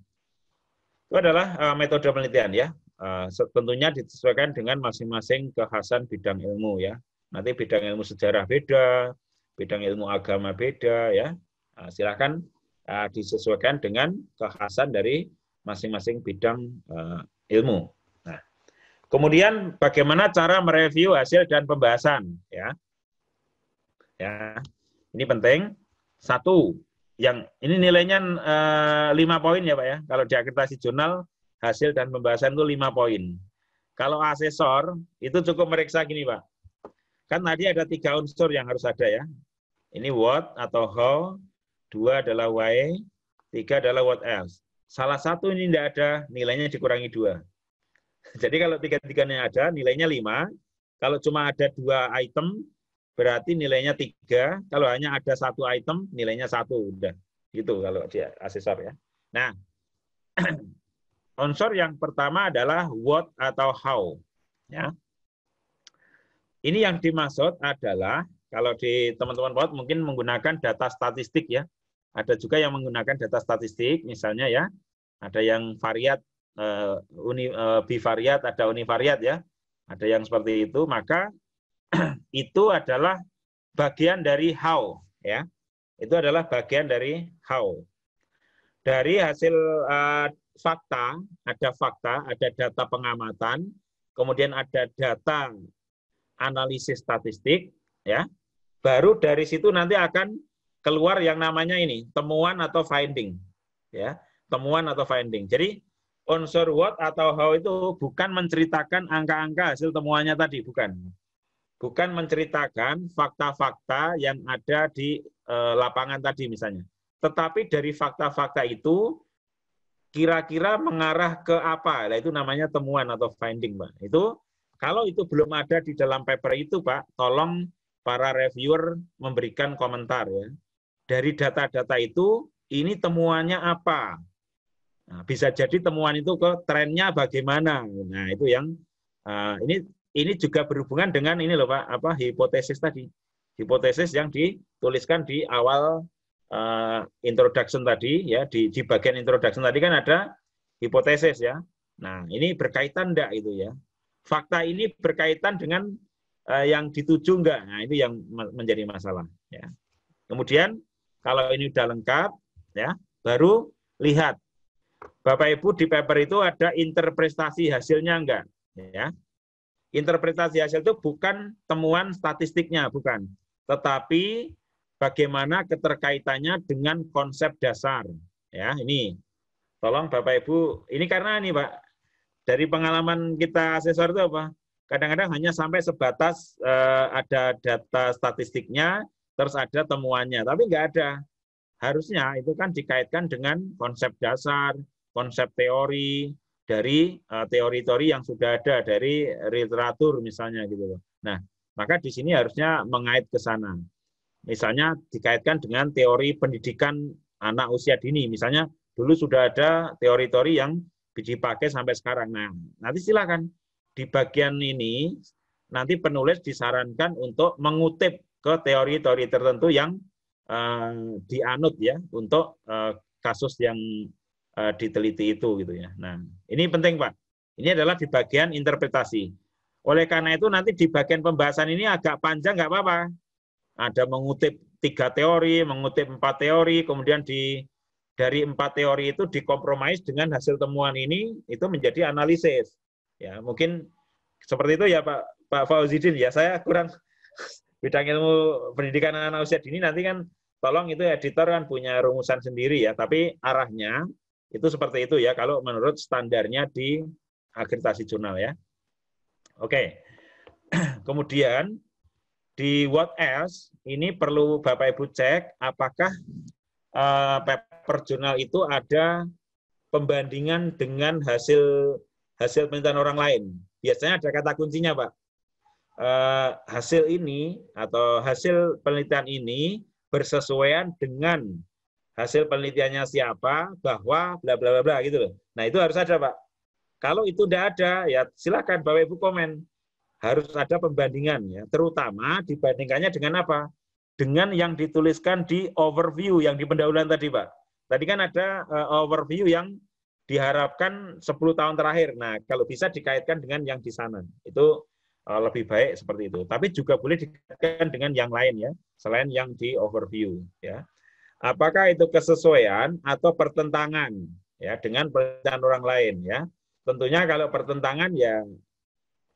[SPEAKER 1] itu adalah uh, metode penelitian ya. Uh, tentunya disesuaikan dengan masing-masing kekhasan bidang ilmu ya. Nanti bidang ilmu sejarah beda, bidang ilmu agama beda ya. Uh, silahkan uh, disesuaikan dengan kekhasan dari masing-masing bidang ilmu. Kemudian bagaimana cara mereview hasil dan pembahasan, ya. Ya. Ini penting. Satu, yang ini nilainya eh, lima poin ya, Pak ya. Kalau di akreditasi jurnal hasil dan pembahasan itu lima poin. Kalau asesor itu cukup meriksa gini, Pak. Kan tadi ada tiga unsur yang harus ada ya. Ini what atau how, dua adalah why, tiga adalah what else. Salah satu ini tidak ada, nilainya dikurangi dua. Jadi kalau tiga-tiganya ada, nilainya 5. Kalau cuma ada dua item, berarti nilainya tiga. Kalau hanya ada satu item, nilainya satu. Udah. Gitu kalau dia asesor ya. Nah, unsur yang pertama adalah what atau how. Ya. Ini yang dimaksud adalah kalau di teman-teman -teman mungkin menggunakan data statistik ya. Ada juga yang menggunakan data statistik misalnya ya. Ada yang variat uh, uni, uh, bivariat, ada univariat ya, ada yang seperti itu, maka itu adalah bagian dari how ya. Itu adalah bagian dari how. Dari hasil uh, fakta, ada fakta, ada data pengamatan, kemudian ada data analisis statistik ya. Baru dari situ nanti akan keluar yang namanya ini, temuan atau finding ya, temuan atau finding. Jadi Unsur what atau how itu bukan menceritakan angka-angka hasil temuannya tadi, bukan. Bukan menceritakan fakta-fakta yang ada di e, lapangan tadi misalnya. Tetapi dari fakta-fakta itu kira-kira mengarah ke apa? Nah, itu namanya temuan atau finding, Pak. Itu kalau itu belum ada di dalam paper itu, Pak, tolong para reviewer memberikan komentar ya. Dari data-data itu, ini temuannya apa? Nah, bisa jadi temuan itu ke trennya bagaimana. Nah, itu yang uh, ini ini juga berhubungan dengan ini loh Pak, apa hipotesis tadi. Hipotesis yang dituliskan di awal uh, introduction tadi ya di di bagian introduction tadi kan ada hipotesis ya. Nah, ini berkaitan enggak itu ya. Fakta ini berkaitan dengan uh, yang dituju enggak. Nah, itu yang menjadi masalah ya. Kemudian kalau ini sudah lengkap ya, baru lihat Bapak Ibu di paper itu ada interpretasi hasilnya enggak, ya. Interpretasi hasil itu bukan temuan statistiknya, bukan, tetapi bagaimana keterkaitannya dengan konsep dasar. Ya, ini. Tolong Bapak Ibu, ini karena ini Pak, dari pengalaman kita asesor itu apa? Kadang-kadang hanya sampai sebatas eh, ada data statistiknya, terus ada temuannya, tapi enggak ada. Harusnya itu kan dikaitkan dengan konsep dasar, konsep teori dari eh, teori-teori yang sudah ada dari literatur misalnya gitu loh. Nah, maka di sini harusnya mengait ke sana. Misalnya dikaitkan dengan teori pendidikan anak usia dini. Misalnya dulu sudah ada teori-teori yang dipakai sampai sekarang. Nah, nanti silakan di bagian ini nanti penulis disarankan untuk mengutip ke teori-teori tertentu yang uh, dianut ya untuk uh, kasus yang Eh, diteliti itu gitu ya. Nah, ini penting Pak. Ini adalah di bagian interpretasi. Oleh karena itu nanti di bagian pembahasan ini agak panjang nggak apa-apa. Ada mengutip tiga teori, mengutip empat teori, kemudian di dari empat teori itu dikompromis dengan hasil temuan ini itu menjadi analisis. Ya, mungkin seperti itu ya Pak Pak Fauzidin ya. Saya kurang bidang ilmu pendidikan -anak usia dini nanti kan tolong itu editor kan punya rumusan sendiri ya, tapi arahnya itu seperti itu ya kalau menurut standarnya di akreditasi jurnal ya. Oke. Kemudian di what else ini perlu Bapak Ibu cek apakah uh, paper jurnal itu ada pembandingan dengan hasil hasil penelitian orang lain. Biasanya ada kata kuncinya, Pak. Uh, hasil ini atau hasil penelitian ini bersesuaian dengan hasil penelitiannya siapa, bahwa bla bla bla bla gitu loh. Nah, itu harus ada, Pak. Kalau itu tidak ada, ya silakan Bapak Ibu komen. Harus ada pembandingan ya, terutama dibandingkannya dengan apa? Dengan yang dituliskan di overview yang di pendahuluan tadi, Pak. Tadi kan ada uh, overview yang diharapkan 10 tahun terakhir. Nah, kalau bisa dikaitkan dengan yang di sana. Itu uh, lebih baik seperti itu. Tapi juga boleh dikaitkan dengan yang lain ya, selain yang di overview ya. Apakah itu kesesuaian atau pertentangan ya dengan perencanaan orang lain ya? Tentunya kalau pertentangan ya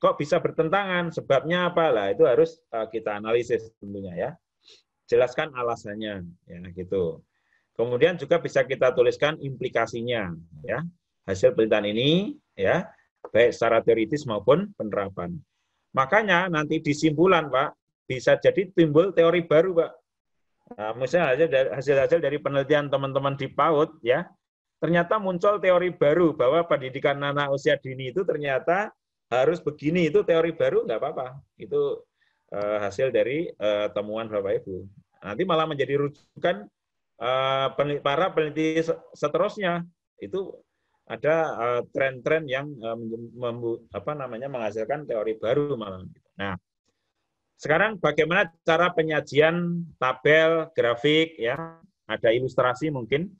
[SPEAKER 1] kok bisa bertentangan sebabnya apa lah itu harus eh, kita analisis tentunya ya. Jelaskan alasannya ya gitu. Kemudian juga bisa kita tuliskan implikasinya ya. Hasil penelitian ini ya baik secara teoritis maupun penerapan. Makanya nanti disimpulan, Pak bisa jadi timbul teori baru Pak Nah, misalnya hasil dari, hasil hasil dari penelitian teman-teman di PAUD ya, ternyata muncul teori baru bahwa pendidikan anak usia dini itu ternyata harus begini itu teori baru nggak apa-apa itu uh, hasil dari uh, temuan bapak ibu nanti malah menjadi rujukan uh, para peneliti seterusnya itu ada tren-tren yang apa namanya menghasilkan teori baru malah nah sekarang bagaimana cara penyajian tabel, grafik, ya, ada ilustrasi mungkin,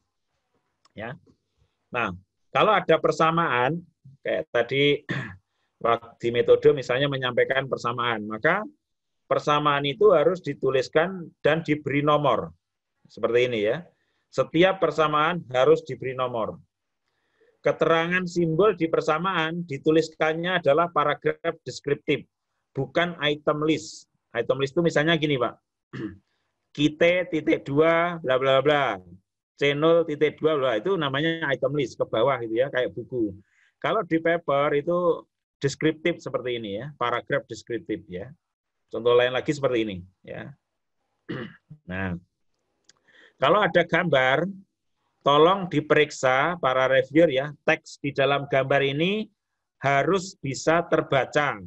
[SPEAKER 1] ya. Nah, kalau ada persamaan, kayak tadi di metode misalnya menyampaikan persamaan, maka persamaan itu harus dituliskan dan diberi nomor. Seperti ini ya. Setiap persamaan harus diberi nomor. Keterangan simbol di persamaan dituliskannya adalah paragraf deskriptif, bukan item list. Item list itu misalnya gini, Pak. kita titik dua bla bla bla. Channel titik dua bla itu namanya item list ke bawah gitu ya, kayak buku. Kalau di paper itu deskriptif seperti ini ya, paragraf deskriptif ya. Contoh lain lagi seperti ini ya. Nah, kalau ada gambar, tolong diperiksa para reviewer ya, teks di dalam gambar ini harus bisa terbaca.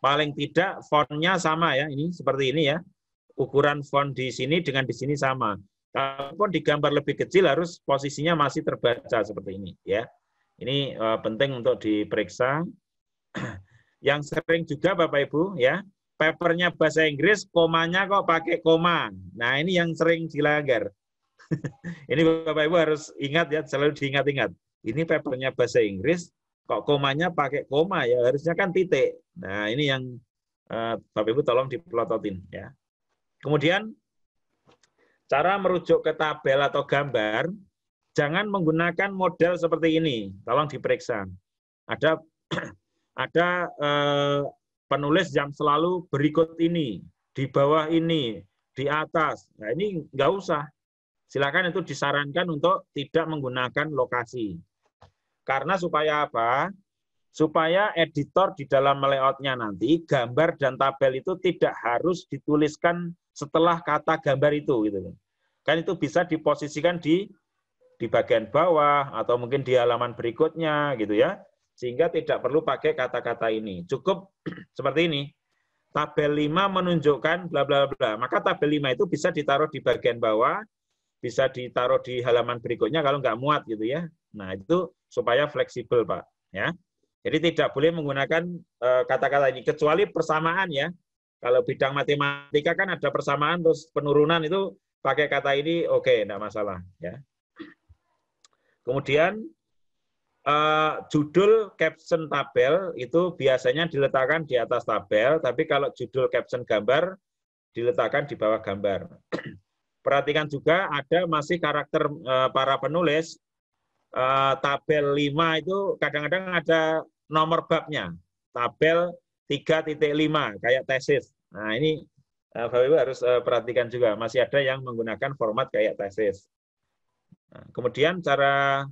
[SPEAKER 1] Paling tidak fontnya sama ya, ini seperti ini ya. Ukuran font di sini dengan di sini sama. Kalaupun digambar lebih kecil harus posisinya masih terbaca seperti ini ya. Ini uh, penting untuk diperiksa. Yang sering juga Bapak Ibu ya, papernya bahasa Inggris, komanya kok pakai koma. Nah, ini yang sering dilanggar. ini Bapak Ibu harus ingat ya, selalu diingat-ingat. Ini papernya bahasa Inggris, kok komanya pakai koma ya harusnya kan titik. Nah ini yang eh, Bapak Ibu tolong dipelototin ya. Kemudian cara merujuk ke tabel atau gambar, jangan menggunakan model seperti ini. Tolong diperiksa. Ada ada eh, penulis yang selalu berikut ini, di bawah ini, di atas. Nah ini nggak usah. Silakan itu disarankan untuk tidak menggunakan lokasi karena supaya apa? Supaya editor di dalam layoutnya nanti gambar dan tabel itu tidak harus dituliskan setelah kata gambar itu gitu. Kan itu bisa diposisikan di di bagian bawah atau mungkin di halaman berikutnya gitu ya. Sehingga tidak perlu pakai kata-kata ini. Cukup seperti ini. Tabel 5 menunjukkan bla bla bla. Maka tabel 5 itu bisa ditaruh di bagian bawah, bisa ditaruh di halaman berikutnya kalau nggak muat gitu ya. Nah, itu supaya fleksibel, Pak, ya. Jadi tidak boleh menggunakan eh, kata-kata ini kecuali persamaan ya. Kalau bidang matematika kan ada persamaan terus penurunan itu pakai kata ini oke, okay, enggak masalah ya. Kemudian Uh, judul caption tabel itu biasanya diletakkan di atas tabel, tapi kalau judul caption gambar diletakkan di bawah gambar. Perhatikan juga ada masih karakter uh, para penulis Eh, tabel 5 itu kadang-kadang ada nomor babnya. Tabel 3.5 kayak tesis. Nah, ini eh, Bapak Ibu harus eh, perhatikan juga masih ada yang menggunakan format kayak tesis. Nah, kemudian cara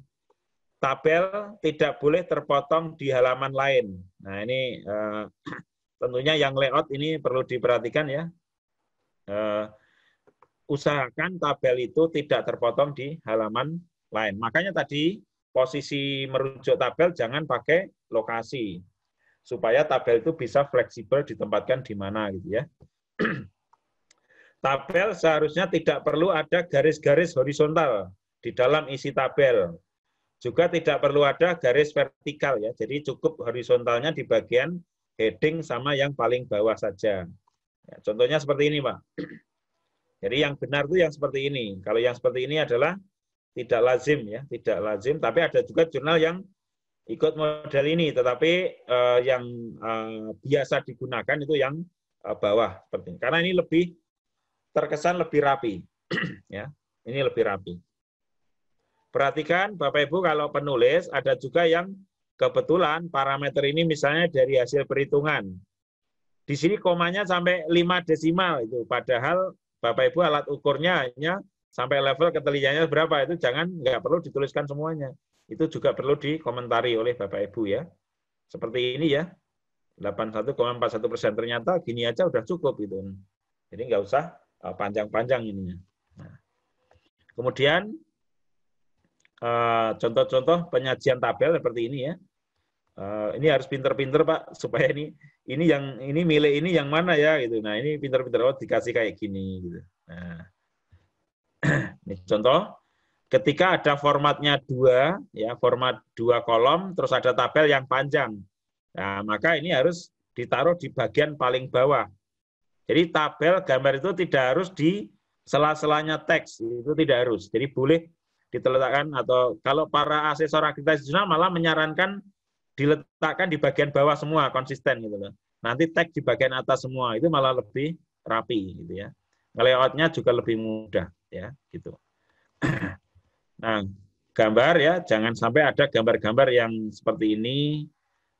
[SPEAKER 1] tabel tidak boleh terpotong di halaman lain. Nah, ini tentunya yang layout ini perlu diperhatikan ya. usahakan tabel itu tidak terpotong di halaman lain. Makanya tadi posisi merujuk tabel jangan pakai lokasi supaya tabel itu bisa fleksibel ditempatkan di mana gitu ya. tabel seharusnya tidak perlu ada garis-garis horizontal di dalam isi tabel. Juga tidak perlu ada garis vertikal ya. Jadi cukup horizontalnya di bagian heading sama yang paling bawah saja. Ya, contohnya seperti ini, Pak. Jadi yang benar itu yang seperti ini. Kalau yang seperti ini adalah tidak lazim ya, tidak lazim. Tapi ada juga jurnal yang ikut model ini, tetapi uh, yang uh, biasa digunakan itu yang uh, bawah seperti Karena ini lebih terkesan lebih rapi, ya. Ini lebih rapi. Perhatikan Bapak Ibu kalau penulis ada juga yang kebetulan parameter ini misalnya dari hasil perhitungan. Di sini komanya sampai 5 desimal itu padahal Bapak Ibu alat ukurnya hanya sampai level ketelitiannya berapa itu jangan nggak perlu dituliskan semuanya. Itu juga perlu dikomentari oleh Bapak Ibu ya. Seperti ini ya. 81,41 persen ternyata gini aja udah cukup itu Jadi nggak usah eh, panjang-panjang ininya. Nah. Kemudian eh, contoh-contoh penyajian tabel seperti ini ya. Eh, ini harus pinter-pinter Pak supaya ini ini yang ini milik ini yang mana ya gitu. Nah ini pinter-pinter oh dikasih kayak gini gitu. Nah ini contoh, ketika ada formatnya dua, ya format dua kolom, terus ada tabel yang panjang. Nah, maka ini harus ditaruh di bagian paling bawah. Jadi tabel gambar itu tidak harus di sela-selanya teks, itu tidak harus. Jadi boleh diletakkan atau kalau para asesor akreditasi jurnal malah menyarankan diletakkan di bagian bawah semua konsisten gitu loh. Nanti teks di bagian atas semua itu malah lebih rapi gitu ya. Layoutnya juga lebih mudah ya gitu. nah, gambar ya, jangan sampai ada gambar-gambar yang seperti ini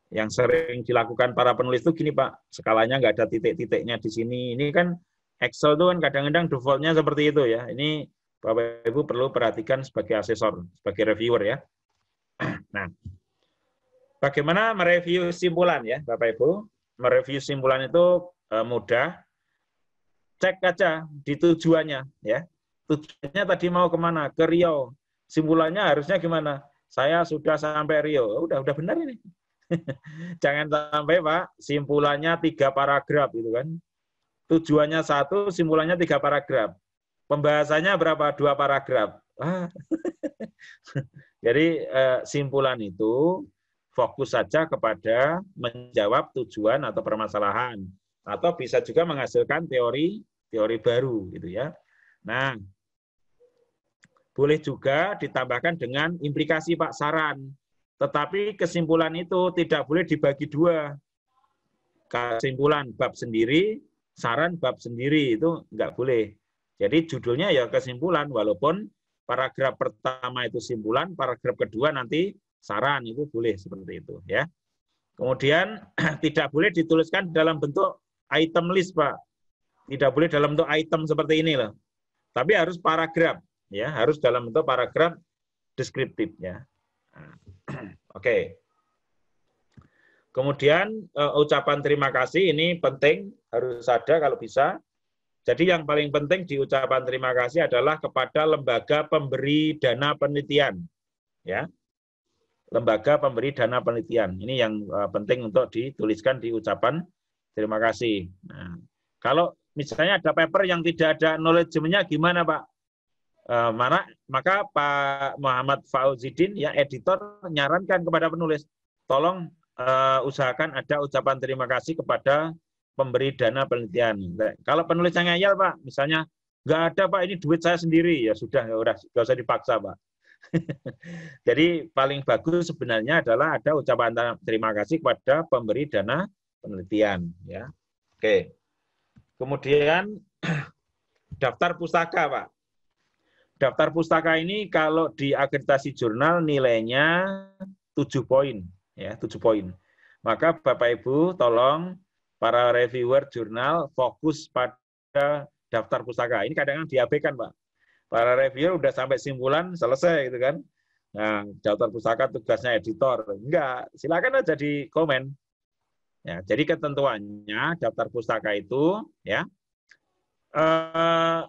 [SPEAKER 1] yang sering dilakukan para penulis itu gini Pak, skalanya nggak ada titik-titiknya di sini. Ini kan Excel itu kan kadang-kadang defaultnya seperti itu ya. Ini Bapak Ibu perlu perhatikan sebagai asesor, sebagai reviewer ya. Nah, bagaimana mereview simpulan ya Bapak Ibu? Mereview simpulan itu eh, mudah. Cek aja di tujuannya ya. Tujuannya tadi mau kemana? Ke Riau. Simpulannya harusnya gimana? Saya sudah sampai Riau. Ya udah, udah benar ini. Jangan sampai Pak, simpulannya tiga paragraf itu kan. Tujuannya satu, simpulannya tiga paragraf. Pembahasannya berapa? Dua paragraf. Ah. Jadi eh, simpulan itu fokus saja kepada menjawab tujuan atau permasalahan atau bisa juga menghasilkan teori teori baru gitu ya. Nah, boleh juga ditambahkan dengan implikasi Pak saran. Tetapi kesimpulan itu tidak boleh dibagi dua. Kesimpulan bab sendiri, saran bab sendiri itu enggak boleh. Jadi judulnya ya kesimpulan walaupun paragraf pertama itu simpulan, paragraf kedua nanti saran itu boleh seperti itu ya. Kemudian tidak boleh dituliskan dalam bentuk item list, Pak. Tidak boleh dalam bentuk item seperti ini loh. Tapi harus paragraf ya harus dalam bentuk paragraf deskriptifnya. Nah, oke. Kemudian uh, ucapan terima kasih ini penting harus ada kalau bisa. Jadi yang paling penting di ucapan terima kasih adalah kepada lembaga pemberi dana penelitian, ya, lembaga pemberi dana penelitian. Ini yang uh, penting untuk dituliskan di ucapan terima kasih. Nah, kalau misalnya ada paper yang tidak ada knowledge-nya gimana, Pak? Eh, mana maka Pak Muhammad Fauzidin ya editor menyarankan kepada penulis tolong uh, usahakan ada ucapan terima kasih kepada pemberi dana penelitian. Nah, kalau penulis yang ngayal Pak, misalnya nggak ada Pak ini duit saya sendiri ya sudah nggak usah dipaksa Pak. Jadi paling bagus sebenarnya adalah ada ucapan terima kasih kepada pemberi dana penelitian ya. Oke. Kemudian daftar pustaka Pak Daftar pustaka ini kalau di akreditasi jurnal nilainya 7 poin, ya, 7 poin. Maka Bapak Ibu tolong para reviewer jurnal fokus pada daftar pustaka. Ini kadang-kadang diabaikan, Pak. Para reviewer udah sampai simpulan selesai gitu kan. Nah, daftar pustaka tugasnya editor. Enggak, silakan aja di komen. Ya, jadi ketentuannya daftar pustaka itu ya uh,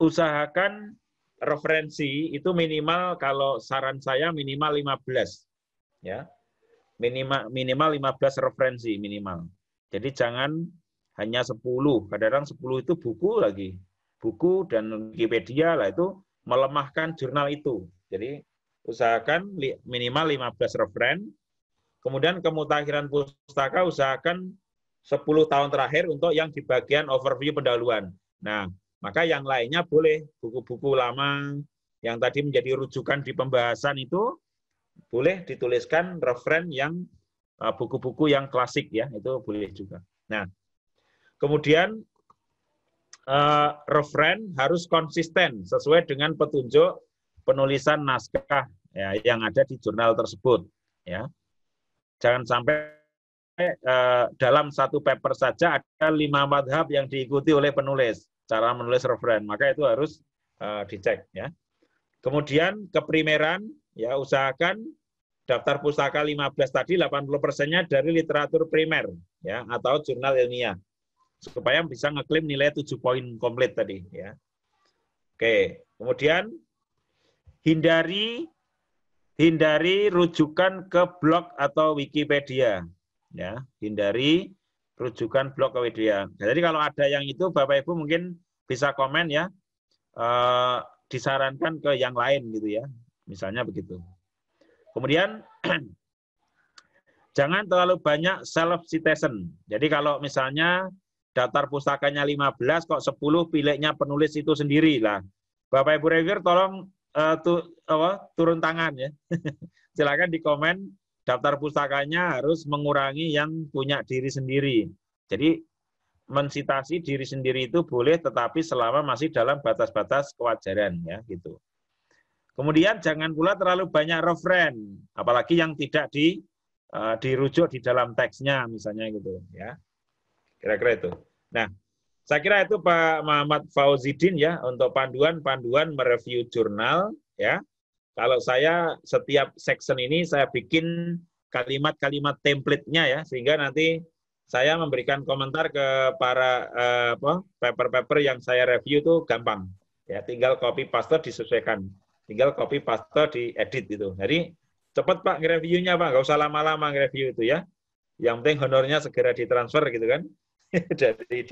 [SPEAKER 1] usahakan referensi itu minimal kalau saran saya minimal 15 ya. Minimal minimal 15 referensi minimal. Jadi jangan hanya 10. Kadang-kadang 10 itu buku lagi. Buku dan Wikipedia lah itu melemahkan jurnal itu. Jadi usahakan minimal 15 referensi. Kemudian kemutakhiran pustaka usahakan 10 tahun terakhir untuk yang di bagian overview pendahuluan. Nah, maka yang lainnya boleh, buku-buku lama yang tadi menjadi rujukan di pembahasan itu boleh dituliskan referen yang e, buku-buku yang klasik ya, itu boleh juga. Nah, kemudian e, referen harus konsisten sesuai dengan petunjuk penulisan naskah ya, yang ada di jurnal tersebut ya. Jangan sampai e, dalam satu paper saja ada lima madhab yang diikuti oleh penulis cara menulis referen. Maka itu harus uh, dicek ya. Kemudian keprimeran ya usahakan daftar pustaka 15 tadi 80 persennya dari literatur primer ya atau jurnal ilmiah supaya bisa ngeklaim nilai 7 poin komplit tadi ya. Oke, kemudian hindari hindari rujukan ke blog atau Wikipedia ya, hindari rujukan blog ke jadi ya, kalau ada yang itu Bapak Ibu mungkin bisa komen ya. E, disarankan ke yang lain gitu ya. Misalnya begitu. Kemudian jangan terlalu banyak self citation. Jadi kalau misalnya daftar pusakanya 15 kok 10 pilihnya penulis itu sendiri lah. Bapak Ibu reviewer, tolong eh, tu, apa, turun tangan ya. Silakan di komen daftar pustakanya harus mengurangi yang punya diri sendiri. Jadi mensitasi diri sendiri itu boleh tetapi selama masih dalam batas-batas kewajaran ya gitu. Kemudian jangan pula terlalu banyak referen, apalagi yang tidak di uh, dirujuk di dalam teksnya misalnya gitu ya. Kira-kira itu. Nah, saya kira itu Pak Muhammad Fauzidin ya untuk panduan-panduan mereview jurnal ya. Kalau saya setiap section ini saya bikin kalimat-kalimat template-nya ya sehingga nanti saya memberikan komentar ke para eh, paper-paper yang saya review itu gampang. Ya, tinggal copy paste disesuaikan. Tinggal copy paste di edit itu. Jadi cepat Pak nge-reviewnya Pak, nggak usah lama-lama nge-review itu ya. Yang penting honornya segera ditransfer gitu kan. dari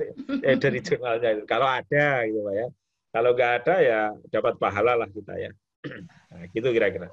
[SPEAKER 1] eh, dari jurnalnya itu. Kalau ada gitu Pak ya. Kalau nggak ada ya dapat pahala lah kita ya nah, gitu kira-kira.